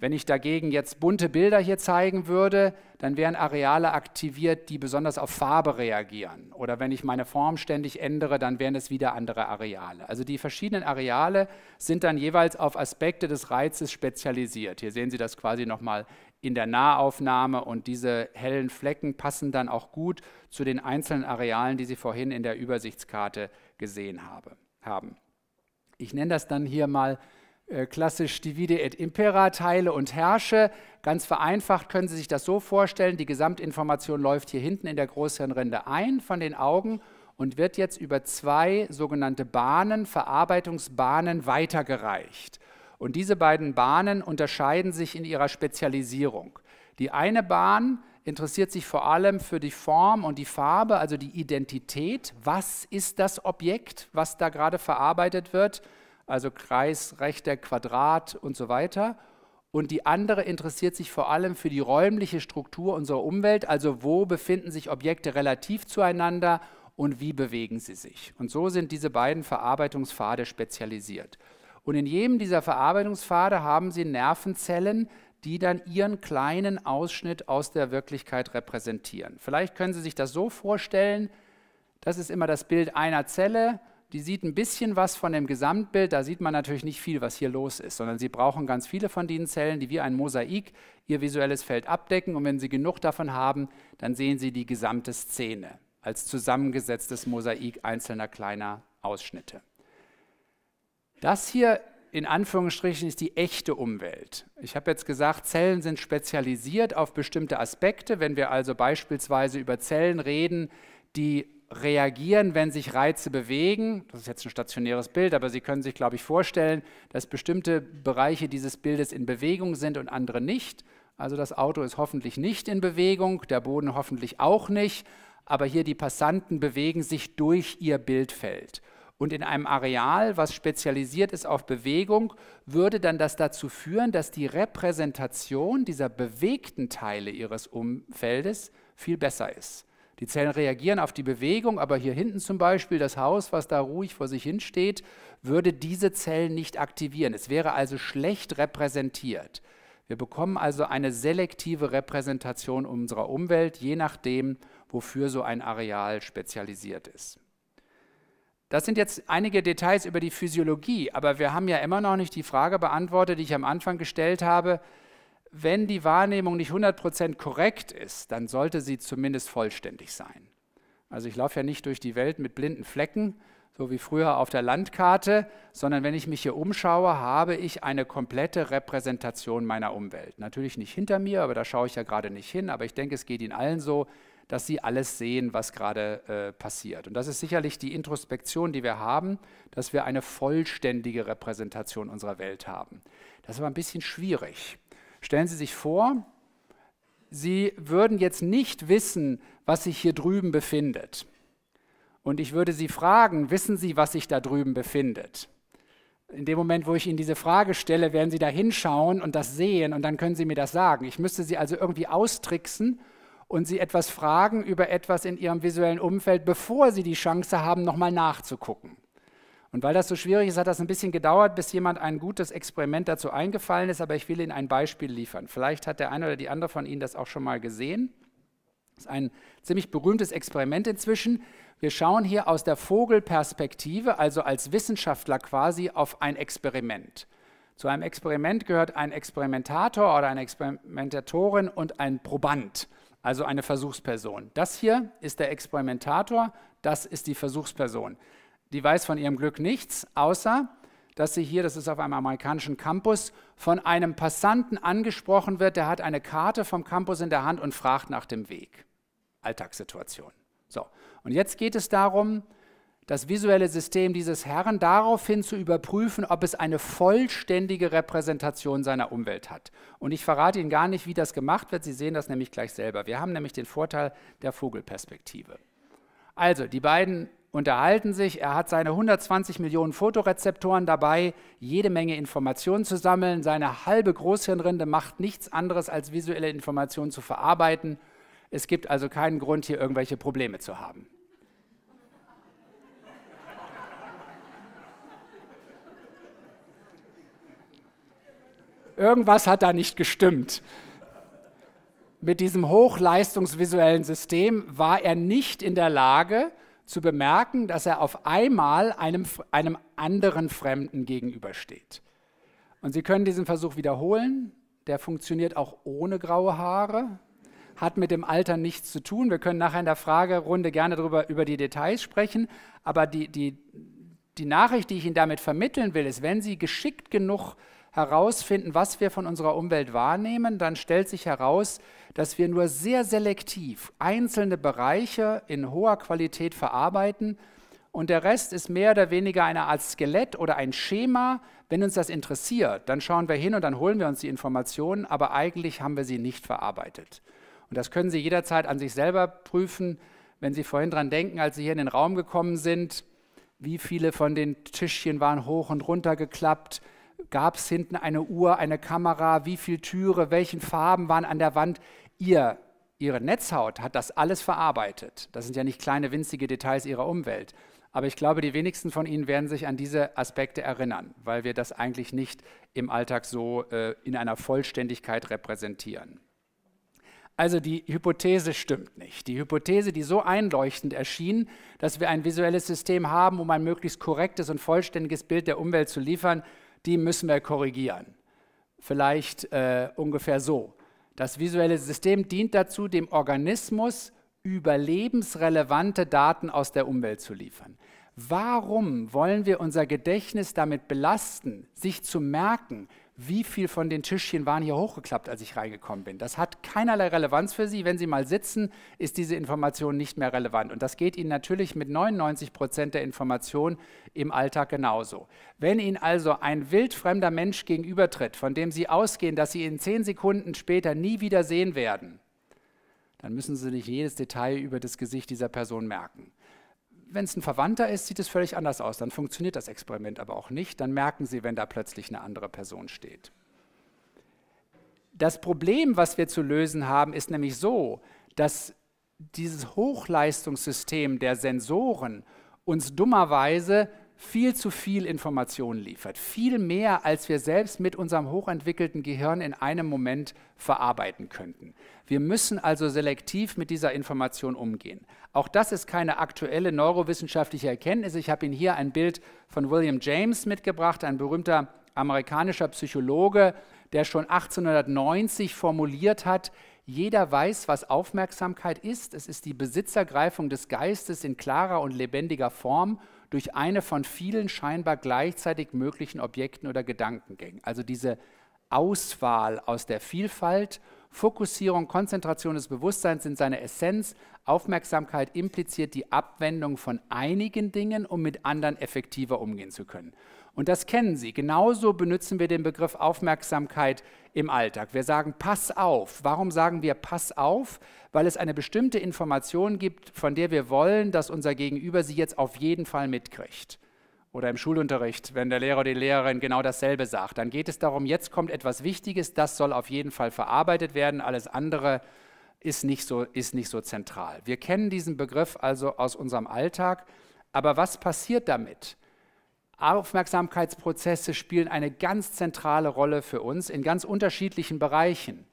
Wenn ich dagegen jetzt bunte Bilder hier zeigen würde, dann wären Areale aktiviert, die besonders auf Farbe reagieren. Oder wenn ich meine Form ständig ändere, dann wären es wieder andere Areale. Also die verschiedenen Areale sind dann jeweils auf Aspekte des Reizes spezialisiert. Hier sehen Sie das quasi nochmal in der Nahaufnahme und diese hellen Flecken passen dann auch gut zu den einzelnen Arealen, die Sie vorhin in der Übersichtskarte gesehen habe, haben. Ich nenne das dann hier mal äh, klassisch Divide et Impera, teile und herrsche. Ganz vereinfacht können Sie sich das so vorstellen, die Gesamtinformation läuft hier hinten in der Großhirnrinde ein von den Augen und wird jetzt über zwei sogenannte Bahnen, Verarbeitungsbahnen weitergereicht. Und diese beiden Bahnen unterscheiden sich in ihrer Spezialisierung. Die eine Bahn interessiert sich vor allem für die Form und die Farbe, also die Identität. Was ist das Objekt, was da gerade verarbeitet wird? also Kreis, Rechteck, Quadrat und so weiter. Und die andere interessiert sich vor allem für die räumliche Struktur unserer Umwelt, also wo befinden sich Objekte relativ zueinander und wie bewegen sie sich. Und so sind diese beiden Verarbeitungspfade spezialisiert. Und in jedem dieser Verarbeitungspfade haben sie Nervenzellen, die dann ihren kleinen Ausschnitt aus der Wirklichkeit repräsentieren. Vielleicht können Sie sich das so vorstellen, das ist immer das Bild einer Zelle die sieht ein bisschen was von dem Gesamtbild. Da sieht man natürlich nicht viel, was hier los ist, sondern sie brauchen ganz viele von diesen Zellen, die wie ein Mosaik ihr visuelles Feld abdecken. Und wenn sie genug davon haben, dann sehen sie die gesamte Szene als zusammengesetztes Mosaik einzelner kleiner Ausschnitte. Das hier in Anführungsstrichen ist die echte Umwelt. Ich habe jetzt gesagt, Zellen sind spezialisiert auf bestimmte Aspekte. Wenn wir also beispielsweise über Zellen reden, die reagieren, wenn sich Reize bewegen. Das ist jetzt ein stationäres Bild, aber Sie können sich, glaube ich, vorstellen, dass bestimmte Bereiche dieses Bildes in Bewegung sind und andere nicht. Also das Auto ist hoffentlich nicht in Bewegung, der Boden hoffentlich auch nicht, aber hier die Passanten bewegen sich durch ihr Bildfeld. Und in einem Areal, was spezialisiert ist auf Bewegung, würde dann das dazu führen, dass die Repräsentation dieser bewegten Teile ihres Umfeldes viel besser ist. Die Zellen reagieren auf die Bewegung, aber hier hinten zum Beispiel das Haus, was da ruhig vor sich hin steht, würde diese Zellen nicht aktivieren. Es wäre also schlecht repräsentiert. Wir bekommen also eine selektive Repräsentation unserer Umwelt, je nachdem, wofür so ein Areal spezialisiert ist. Das sind jetzt einige Details über die Physiologie, aber wir haben ja immer noch nicht die Frage beantwortet, die ich am Anfang gestellt habe, wenn die Wahrnehmung nicht 100% korrekt ist, dann sollte sie zumindest vollständig sein. Also ich laufe ja nicht durch die Welt mit blinden Flecken, so wie früher auf der Landkarte, sondern wenn ich mich hier umschaue, habe ich eine komplette Repräsentation meiner Umwelt. Natürlich nicht hinter mir, aber da schaue ich ja gerade nicht hin, aber ich denke, es geht Ihnen allen so, dass Sie alles sehen, was gerade äh, passiert. Und das ist sicherlich die Introspektion, die wir haben, dass wir eine vollständige Repräsentation unserer Welt haben. Das ist aber ein bisschen schwierig. Stellen Sie sich vor, Sie würden jetzt nicht wissen, was sich hier drüben befindet. Und ich würde Sie fragen, wissen Sie, was sich da drüben befindet? In dem Moment, wo ich Ihnen diese Frage stelle, werden Sie da hinschauen und das sehen und dann können Sie mir das sagen. Ich müsste Sie also irgendwie austricksen und Sie etwas fragen über etwas in Ihrem visuellen Umfeld, bevor Sie die Chance haben, nochmal nachzugucken. Und weil das so schwierig ist, hat das ein bisschen gedauert, bis jemand ein gutes Experiment dazu eingefallen ist, aber ich will Ihnen ein Beispiel liefern. Vielleicht hat der eine oder die andere von Ihnen das auch schon mal gesehen. Das ist ein ziemlich berühmtes Experiment inzwischen. Wir schauen hier aus der Vogelperspektive, also als Wissenschaftler quasi, auf ein Experiment. Zu einem Experiment gehört ein Experimentator oder eine Experimentatorin und ein Proband, also eine Versuchsperson. Das hier ist der Experimentator, das ist die Versuchsperson die weiß von ihrem Glück nichts, außer dass sie hier, das ist auf einem amerikanischen Campus, von einem Passanten angesprochen wird, der hat eine Karte vom Campus in der Hand und fragt nach dem Weg. Alltagssituation. So, und jetzt geht es darum, das visuelle System dieses Herrn daraufhin zu überprüfen, ob es eine vollständige Repräsentation seiner Umwelt hat. Und ich verrate Ihnen gar nicht, wie das gemacht wird, Sie sehen das nämlich gleich selber. Wir haben nämlich den Vorteil der Vogelperspektive. Also, die beiden unterhalten sich. Er hat seine 120 Millionen Fotorezeptoren dabei, jede Menge Informationen zu sammeln. Seine halbe Großhirnrinde macht nichts anderes, als visuelle Informationen zu verarbeiten. Es gibt also keinen Grund, hier irgendwelche Probleme zu haben. Irgendwas hat da nicht gestimmt mit diesem hochleistungsvisuellen System war er nicht in der Lage, zu bemerken, dass er auf einmal einem, einem anderen Fremden gegenübersteht. Und Sie können diesen Versuch wiederholen. Der funktioniert auch ohne graue Haare, hat mit dem Alter nichts zu tun. Wir können nachher in der Fragerunde gerne darüber, über die Details sprechen. Aber die, die, die Nachricht, die ich Ihnen damit vermitteln will, ist, wenn Sie geschickt genug herausfinden, was wir von unserer Umwelt wahrnehmen, dann stellt sich heraus, dass wir nur sehr selektiv einzelne Bereiche in hoher Qualität verarbeiten und der Rest ist mehr oder weniger eine Art Skelett oder ein Schema. Wenn uns das interessiert, dann schauen wir hin und dann holen wir uns die Informationen, aber eigentlich haben wir sie nicht verarbeitet. Und das können Sie jederzeit an sich selber prüfen, wenn Sie vorhin dran denken, als Sie hier in den Raum gekommen sind, wie viele von den Tischchen waren hoch und runter geklappt, gab es hinten eine Uhr, eine Kamera, wie viele Türe, welchen Farben waren an der Wand. Ihr, ihre Netzhaut hat das alles verarbeitet. Das sind ja nicht kleine winzige Details ihrer Umwelt. Aber ich glaube, die wenigsten von Ihnen werden sich an diese Aspekte erinnern, weil wir das eigentlich nicht im Alltag so äh, in einer Vollständigkeit repräsentieren. Also die Hypothese stimmt nicht. Die Hypothese, die so einleuchtend erschien, dass wir ein visuelles System haben, um ein möglichst korrektes und vollständiges Bild der Umwelt zu liefern, die müssen wir korrigieren. Vielleicht äh, ungefähr so. Das visuelle System dient dazu, dem Organismus überlebensrelevante Daten aus der Umwelt zu liefern. Warum wollen wir unser Gedächtnis damit belasten, sich zu merken, wie viel von den Tischchen waren hier hochgeklappt, als ich reingekommen bin. Das hat keinerlei Relevanz für Sie. Wenn Sie mal sitzen, ist diese Information nicht mehr relevant. Und das geht Ihnen natürlich mit 99 Prozent der Information im Alltag genauso. Wenn Ihnen also ein wildfremder Mensch gegenübertritt, von dem Sie ausgehen, dass Sie ihn zehn Sekunden später nie wieder sehen werden, dann müssen Sie nicht jedes Detail über das Gesicht dieser Person merken. Wenn es ein Verwandter ist, sieht es völlig anders aus. Dann funktioniert das Experiment aber auch nicht. Dann merken Sie, wenn da plötzlich eine andere Person steht. Das Problem, was wir zu lösen haben, ist nämlich so, dass dieses Hochleistungssystem der Sensoren uns dummerweise viel zu viel Informationen liefert, viel mehr, als wir selbst mit unserem hochentwickelten Gehirn in einem Moment verarbeiten könnten. Wir müssen also selektiv mit dieser Information umgehen. Auch das ist keine aktuelle neurowissenschaftliche Erkenntnis. Ich habe Ihnen hier ein Bild von William James mitgebracht, ein berühmter amerikanischer Psychologe, der schon 1890 formuliert hat, jeder weiß, was Aufmerksamkeit ist. Es ist die Besitzergreifung des Geistes in klarer und lebendiger Form durch eine von vielen scheinbar gleichzeitig möglichen Objekten oder Gedankengängen. Also diese Auswahl aus der Vielfalt, Fokussierung, Konzentration des Bewusstseins sind seine Essenz. Aufmerksamkeit impliziert die Abwendung von einigen Dingen, um mit anderen effektiver umgehen zu können. Und das kennen Sie. Genauso benutzen wir den Begriff Aufmerksamkeit im Alltag. Wir sagen, pass auf. Warum sagen wir pass auf? Weil es eine bestimmte Information gibt, von der wir wollen, dass unser Gegenüber sie jetzt auf jeden Fall mitkriegt. Oder im Schulunterricht, wenn der Lehrer oder die Lehrerin genau dasselbe sagt, dann geht es darum, jetzt kommt etwas Wichtiges, das soll auf jeden Fall verarbeitet werden, alles andere ist nicht so, ist nicht so zentral. Wir kennen diesen Begriff also aus unserem Alltag, aber was passiert damit? Aufmerksamkeitsprozesse spielen eine ganz zentrale Rolle für uns in ganz unterschiedlichen Bereichen.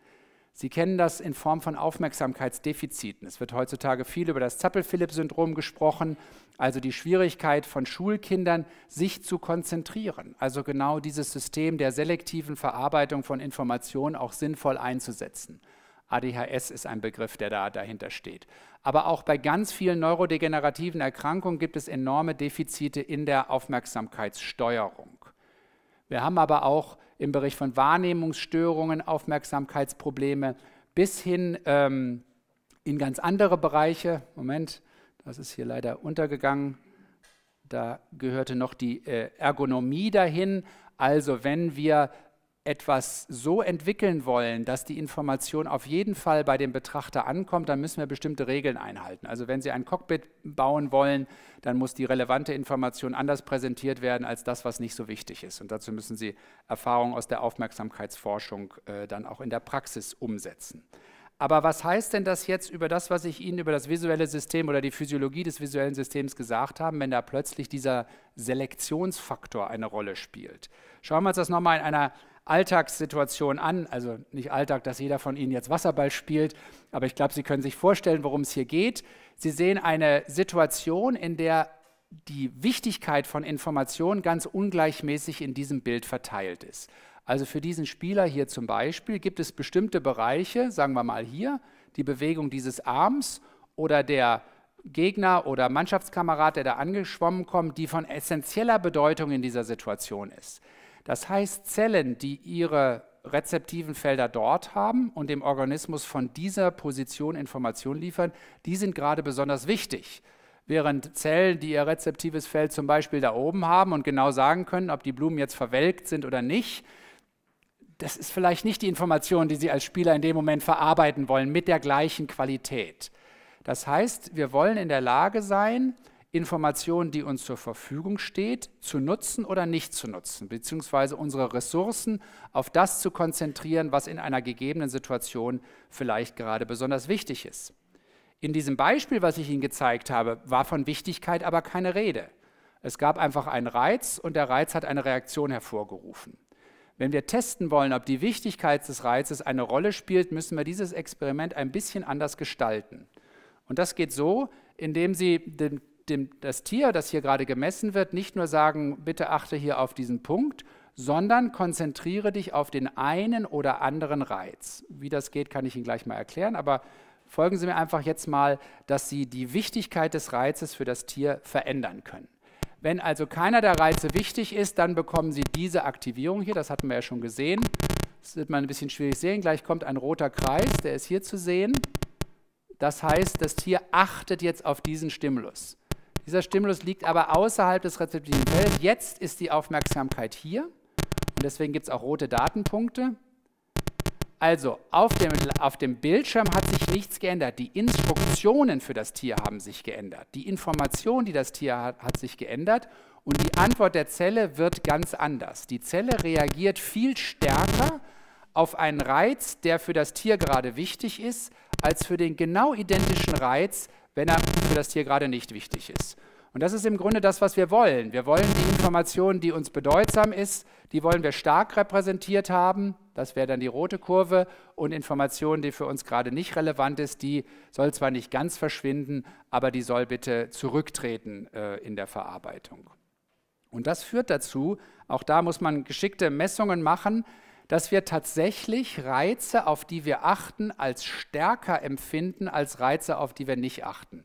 Sie kennen das in Form von Aufmerksamkeitsdefiziten. Es wird heutzutage viel über das Zappel-Philipp-Syndrom gesprochen, also die Schwierigkeit von Schulkindern, sich zu konzentrieren, also genau dieses System der selektiven Verarbeitung von Informationen auch sinnvoll einzusetzen. ADHS ist ein Begriff, der da dahinter steht. Aber auch bei ganz vielen neurodegenerativen Erkrankungen gibt es enorme Defizite in der Aufmerksamkeitssteuerung. Wir haben aber auch im Bereich von Wahrnehmungsstörungen, Aufmerksamkeitsprobleme bis hin ähm, in ganz andere Bereiche. Moment, das ist hier leider untergegangen. Da gehörte noch die äh, Ergonomie dahin. Also wenn wir etwas so entwickeln wollen, dass die Information auf jeden Fall bei dem Betrachter ankommt, dann müssen wir bestimmte Regeln einhalten. Also wenn Sie ein Cockpit bauen wollen, dann muss die relevante Information anders präsentiert werden als das, was nicht so wichtig ist. Und dazu müssen Sie Erfahrungen aus der Aufmerksamkeitsforschung äh, dann auch in der Praxis umsetzen. Aber was heißt denn das jetzt über das, was ich Ihnen über das visuelle System oder die Physiologie des visuellen Systems gesagt habe, wenn da plötzlich dieser Selektionsfaktor eine Rolle spielt? Schauen wir uns das nochmal in einer Alltagssituation an. Also nicht Alltag, dass jeder von Ihnen jetzt Wasserball spielt, aber ich glaube, Sie können sich vorstellen, worum es hier geht. Sie sehen eine Situation, in der die Wichtigkeit von Informationen ganz ungleichmäßig in diesem Bild verteilt ist. Also für diesen Spieler hier zum Beispiel gibt es bestimmte Bereiche, sagen wir mal hier, die Bewegung dieses Arms oder der Gegner oder Mannschaftskamerad, der da angeschwommen kommt, die von essentieller Bedeutung in dieser Situation ist. Das heißt, Zellen, die ihre rezeptiven Felder dort haben und dem Organismus von dieser Position Informationen liefern, die sind gerade besonders wichtig. Während Zellen, die ihr rezeptives Feld zum Beispiel da oben haben und genau sagen können, ob die Blumen jetzt verwelkt sind oder nicht, das ist vielleicht nicht die Information, die Sie als Spieler in dem Moment verarbeiten wollen, mit der gleichen Qualität. Das heißt, wir wollen in der Lage sein, Information, die uns zur Verfügung steht, zu nutzen oder nicht zu nutzen, beziehungsweise unsere Ressourcen auf das zu konzentrieren, was in einer gegebenen Situation vielleicht gerade besonders wichtig ist. In diesem Beispiel, was ich Ihnen gezeigt habe, war von Wichtigkeit aber keine Rede. Es gab einfach einen Reiz und der Reiz hat eine Reaktion hervorgerufen. Wenn wir testen wollen, ob die Wichtigkeit des Reizes eine Rolle spielt, müssen wir dieses Experiment ein bisschen anders gestalten. Und das geht so, indem Sie den dem, das Tier, das hier gerade gemessen wird, nicht nur sagen, bitte achte hier auf diesen Punkt, sondern konzentriere dich auf den einen oder anderen Reiz. Wie das geht, kann ich Ihnen gleich mal erklären, aber folgen Sie mir einfach jetzt mal, dass Sie die Wichtigkeit des Reizes für das Tier verändern können. Wenn also keiner der Reize wichtig ist, dann bekommen Sie diese Aktivierung hier, das hatten wir ja schon gesehen. Das wird man ein bisschen schwierig sehen. Gleich kommt ein roter Kreis, der ist hier zu sehen. Das heißt, das Tier achtet jetzt auf diesen Stimulus. Dieser Stimulus liegt aber außerhalb des rezeptiven Feldes. Jetzt ist die Aufmerksamkeit hier und deswegen gibt es auch rote Datenpunkte. Also auf dem, auf dem Bildschirm hat sich nichts geändert. Die Instruktionen für das Tier haben sich geändert. Die Information, die das Tier hat, hat sich geändert und die Antwort der Zelle wird ganz anders. Die Zelle reagiert viel stärker auf einen Reiz, der für das Tier gerade wichtig ist, als für den genau identischen Reiz, wenn er für das Tier gerade nicht wichtig ist. Und das ist im Grunde das, was wir wollen. Wir wollen die Information, die uns bedeutsam ist, die wollen wir stark repräsentiert haben. Das wäre dann die rote Kurve. Und Information, die für uns gerade nicht relevant ist, die soll zwar nicht ganz verschwinden, aber die soll bitte zurücktreten äh, in der Verarbeitung. Und das führt dazu, auch da muss man geschickte Messungen machen, dass wir tatsächlich Reize, auf die wir achten, als stärker empfinden als Reize, auf die wir nicht achten.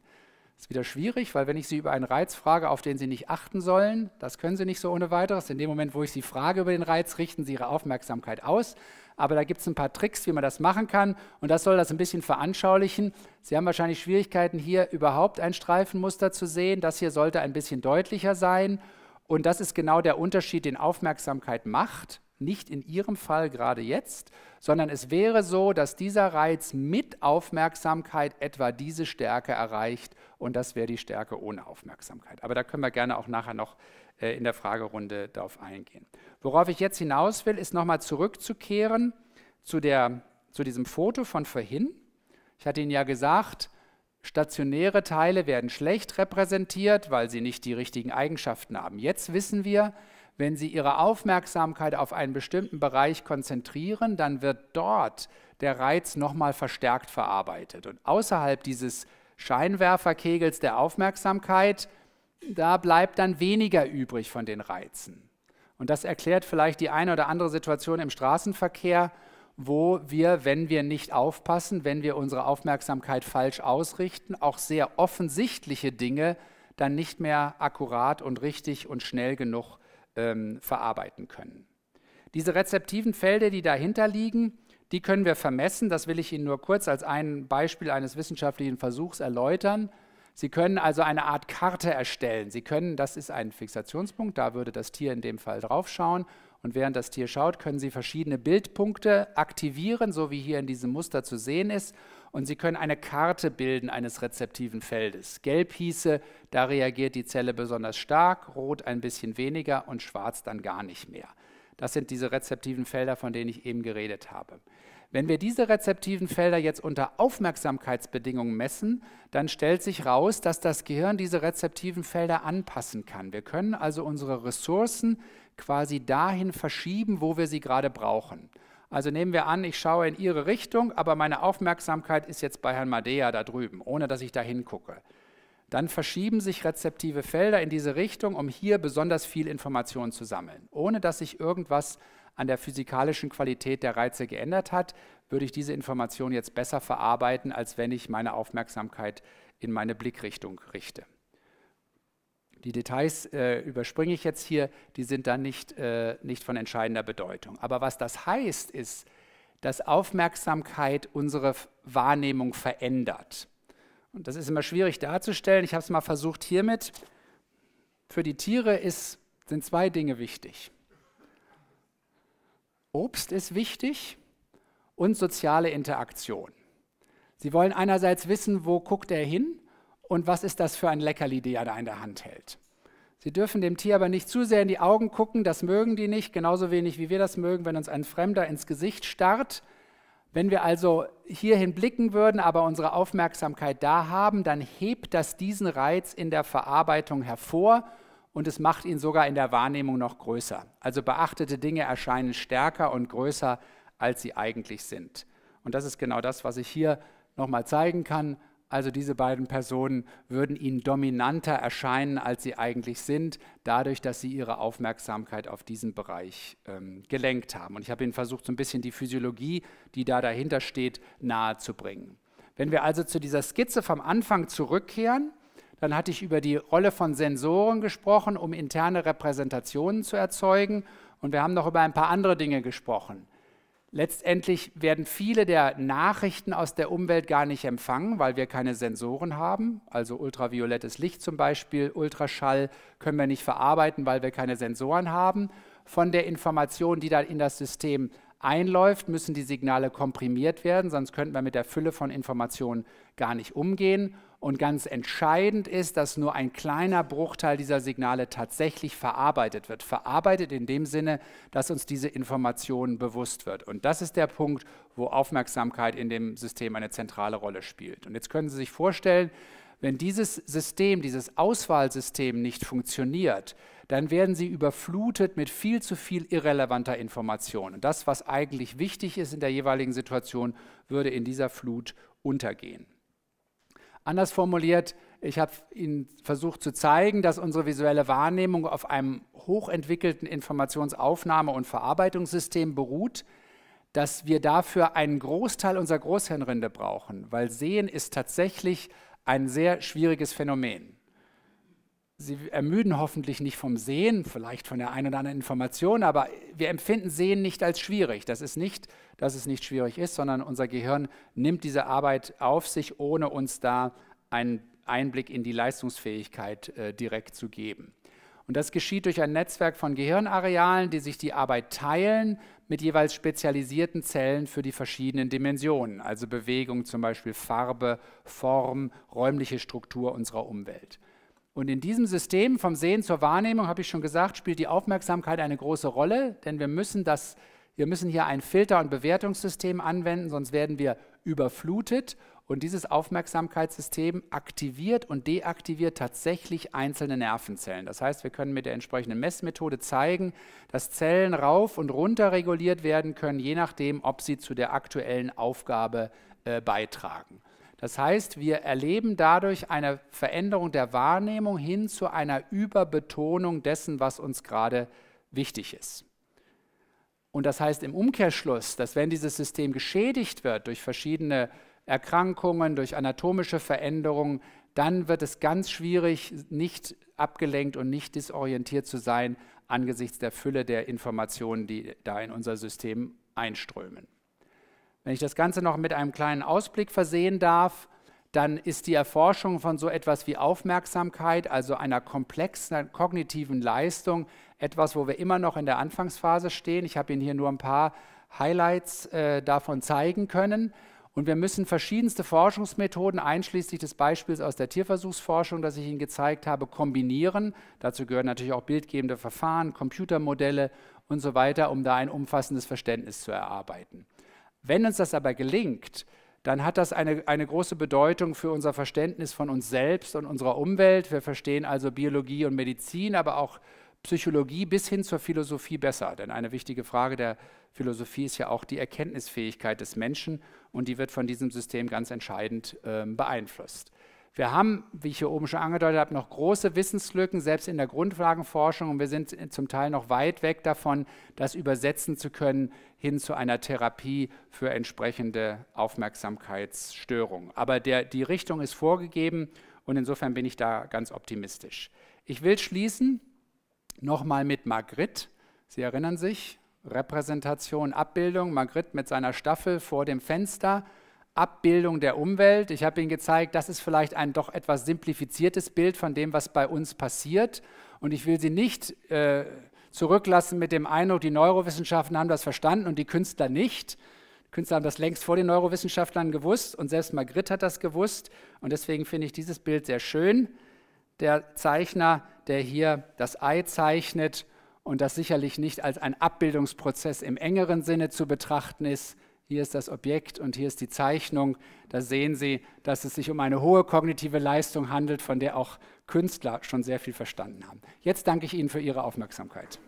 Das ist wieder schwierig, weil wenn ich Sie über einen Reiz frage, auf den Sie nicht achten sollen, das können Sie nicht so ohne weiteres. In dem Moment, wo ich Sie frage über den Reiz, richten Sie Ihre Aufmerksamkeit aus. Aber da gibt es ein paar Tricks, wie man das machen kann. Und das soll das ein bisschen veranschaulichen. Sie haben wahrscheinlich Schwierigkeiten, hier überhaupt ein Streifenmuster zu sehen. Das hier sollte ein bisschen deutlicher sein. Und das ist genau der Unterschied, den Aufmerksamkeit macht. Nicht in Ihrem Fall gerade jetzt, sondern es wäre so, dass dieser Reiz mit Aufmerksamkeit etwa diese Stärke erreicht und das wäre die Stärke ohne Aufmerksamkeit. Aber da können wir gerne auch nachher noch äh, in der Fragerunde darauf eingehen. Worauf ich jetzt hinaus will, ist nochmal zurückzukehren zu, der, zu diesem Foto von vorhin. Ich hatte Ihnen ja gesagt, stationäre Teile werden schlecht repräsentiert, weil sie nicht die richtigen Eigenschaften haben. Jetzt wissen wir, wenn Sie Ihre Aufmerksamkeit auf einen bestimmten Bereich konzentrieren, dann wird dort der Reiz nochmal verstärkt verarbeitet. Und außerhalb dieses Scheinwerferkegels der Aufmerksamkeit, da bleibt dann weniger übrig von den Reizen. Und das erklärt vielleicht die eine oder andere Situation im Straßenverkehr, wo wir, wenn wir nicht aufpassen, wenn wir unsere Aufmerksamkeit falsch ausrichten, auch sehr offensichtliche Dinge dann nicht mehr akkurat und richtig und schnell genug ähm, verarbeiten können. Diese rezeptiven Felder, die dahinter liegen, die können wir vermessen. Das will ich Ihnen nur kurz als ein Beispiel eines wissenschaftlichen Versuchs erläutern. Sie können also eine Art Karte erstellen. Sie können, das ist ein Fixationspunkt, da würde das Tier in dem Fall draufschauen. Und während das Tier schaut, können Sie verschiedene Bildpunkte aktivieren, so wie hier in diesem Muster zu sehen ist und sie können eine Karte bilden eines rezeptiven Feldes. Gelb hieße, da reagiert die Zelle besonders stark, rot ein bisschen weniger und schwarz dann gar nicht mehr. Das sind diese rezeptiven Felder, von denen ich eben geredet habe. Wenn wir diese rezeptiven Felder jetzt unter Aufmerksamkeitsbedingungen messen, dann stellt sich raus, dass das Gehirn diese rezeptiven Felder anpassen kann. Wir können also unsere Ressourcen quasi dahin verschieben, wo wir sie gerade brauchen. Also nehmen wir an, ich schaue in Ihre Richtung, aber meine Aufmerksamkeit ist jetzt bei Herrn Madea da drüben, ohne dass ich da hingucke. Dann verschieben sich rezeptive Felder in diese Richtung, um hier besonders viel Information zu sammeln. Ohne dass sich irgendwas an der physikalischen Qualität der Reize geändert hat, würde ich diese Information jetzt besser verarbeiten, als wenn ich meine Aufmerksamkeit in meine Blickrichtung richte. Die Details äh, überspringe ich jetzt hier, die sind dann nicht, äh, nicht von entscheidender Bedeutung. Aber was das heißt, ist, dass Aufmerksamkeit unsere Wahrnehmung verändert. Und das ist immer schwierig darzustellen. Ich habe es mal versucht hiermit. Für die Tiere ist, sind zwei Dinge wichtig. Obst ist wichtig und soziale Interaktion. Sie wollen einerseits wissen, wo guckt er hin und was ist das für ein Leckerli, die er da in der Hand hält? Sie dürfen dem Tier aber nicht zu sehr in die Augen gucken, das mögen die nicht, genauso wenig wie wir das mögen, wenn uns ein Fremder ins Gesicht starrt. Wenn wir also hierhin blicken würden, aber unsere Aufmerksamkeit da haben, dann hebt das diesen Reiz in der Verarbeitung hervor und es macht ihn sogar in der Wahrnehmung noch größer. Also beachtete Dinge erscheinen stärker und größer, als sie eigentlich sind. Und das ist genau das, was ich hier nochmal zeigen kann. Also diese beiden Personen würden ihnen dominanter erscheinen, als sie eigentlich sind, dadurch, dass sie ihre Aufmerksamkeit auf diesen Bereich ähm, gelenkt haben. Und ich habe Ihnen versucht, so ein bisschen die Physiologie, die da dahinter steht, nahezubringen. Wenn wir also zu dieser Skizze vom Anfang zurückkehren, dann hatte ich über die Rolle von Sensoren gesprochen, um interne Repräsentationen zu erzeugen. Und wir haben noch über ein paar andere Dinge gesprochen. Letztendlich werden viele der Nachrichten aus der Umwelt gar nicht empfangen, weil wir keine Sensoren haben. Also ultraviolettes Licht zum Beispiel, Ultraschall können wir nicht verarbeiten, weil wir keine Sensoren haben. Von der Information, die dann in das System einläuft, müssen die Signale komprimiert werden, sonst könnten wir mit der Fülle von Informationen gar nicht umgehen. Und ganz entscheidend ist, dass nur ein kleiner Bruchteil dieser Signale tatsächlich verarbeitet wird. Verarbeitet in dem Sinne, dass uns diese Information bewusst wird. Und das ist der Punkt, wo Aufmerksamkeit in dem System eine zentrale Rolle spielt. Und jetzt können Sie sich vorstellen, wenn dieses System, dieses Auswahlsystem nicht funktioniert, dann werden sie überflutet mit viel zu viel irrelevanter Information. Und das, was eigentlich wichtig ist in der jeweiligen Situation, würde in dieser Flut untergehen. Anders formuliert, ich habe Ihnen versucht zu zeigen, dass unsere visuelle Wahrnehmung auf einem hochentwickelten Informationsaufnahme- und Verarbeitungssystem beruht, dass wir dafür einen Großteil unserer Großhirnrinde brauchen, weil Sehen ist tatsächlich ein sehr schwieriges Phänomen. Sie ermüden hoffentlich nicht vom Sehen, vielleicht von der einen oder anderen Information, aber wir empfinden Sehen nicht als schwierig. Das ist nicht, dass es nicht schwierig ist, sondern unser Gehirn nimmt diese Arbeit auf sich, ohne uns da einen Einblick in die Leistungsfähigkeit äh, direkt zu geben. Und das geschieht durch ein Netzwerk von Gehirnarealen, die sich die Arbeit teilen mit jeweils spezialisierten Zellen für die verschiedenen Dimensionen, also Bewegung zum Beispiel, Farbe, Form, räumliche Struktur unserer Umwelt. Und in diesem System vom Sehen zur Wahrnehmung, habe ich schon gesagt, spielt die Aufmerksamkeit eine große Rolle, denn wir müssen, das, wir müssen hier ein Filter- und Bewertungssystem anwenden, sonst werden wir überflutet und dieses Aufmerksamkeitssystem aktiviert und deaktiviert tatsächlich einzelne Nervenzellen. Das heißt, wir können mit der entsprechenden Messmethode zeigen, dass Zellen rauf und runter reguliert werden können, je nachdem, ob sie zu der aktuellen Aufgabe äh, beitragen. Das heißt, wir erleben dadurch eine Veränderung der Wahrnehmung hin zu einer Überbetonung dessen, was uns gerade wichtig ist. Und das heißt im Umkehrschluss, dass wenn dieses System geschädigt wird durch verschiedene Erkrankungen, durch anatomische Veränderungen, dann wird es ganz schwierig, nicht abgelenkt und nicht disorientiert zu sein angesichts der Fülle der Informationen, die da in unser System einströmen. Wenn ich das Ganze noch mit einem kleinen Ausblick versehen darf, dann ist die Erforschung von so etwas wie Aufmerksamkeit, also einer komplexen kognitiven Leistung, etwas, wo wir immer noch in der Anfangsphase stehen. Ich habe Ihnen hier nur ein paar Highlights äh, davon zeigen können. Und wir müssen verschiedenste Forschungsmethoden, einschließlich des Beispiels aus der Tierversuchsforschung, das ich Ihnen gezeigt habe, kombinieren. Dazu gehören natürlich auch bildgebende Verfahren, Computermodelle und so weiter, um da ein umfassendes Verständnis zu erarbeiten. Wenn uns das aber gelingt, dann hat das eine, eine große Bedeutung für unser Verständnis von uns selbst und unserer Umwelt. Wir verstehen also Biologie und Medizin, aber auch Psychologie bis hin zur Philosophie besser. Denn eine wichtige Frage der Philosophie ist ja auch die Erkenntnisfähigkeit des Menschen und die wird von diesem System ganz entscheidend äh, beeinflusst. Wir haben, wie ich hier oben schon angedeutet habe, noch große Wissenslücken, selbst in der Grundlagenforschung. Und wir sind zum Teil noch weit weg davon, das übersetzen zu können hin zu einer Therapie für entsprechende Aufmerksamkeitsstörungen. Aber der, die Richtung ist vorgegeben und insofern bin ich da ganz optimistisch. Ich will schließen nochmal mit Magritte. Sie erinnern sich, Repräsentation, Abbildung. Magritte mit seiner Staffel vor dem Fenster Abbildung der Umwelt. Ich habe Ihnen gezeigt, das ist vielleicht ein doch etwas simplifiziertes Bild von dem, was bei uns passiert. Und ich will Sie nicht äh, zurücklassen mit dem Eindruck, die Neurowissenschaften haben das verstanden und die Künstler nicht. Die Künstler haben das längst vor den Neurowissenschaftlern gewusst und selbst Magritte hat das gewusst. Und deswegen finde ich dieses Bild sehr schön. Der Zeichner, der hier das Ei zeichnet und das sicherlich nicht als ein Abbildungsprozess im engeren Sinne zu betrachten ist, hier ist das Objekt und hier ist die Zeichnung. Da sehen Sie, dass es sich um eine hohe kognitive Leistung handelt, von der auch Künstler schon sehr viel verstanden haben. Jetzt danke ich Ihnen für Ihre Aufmerksamkeit.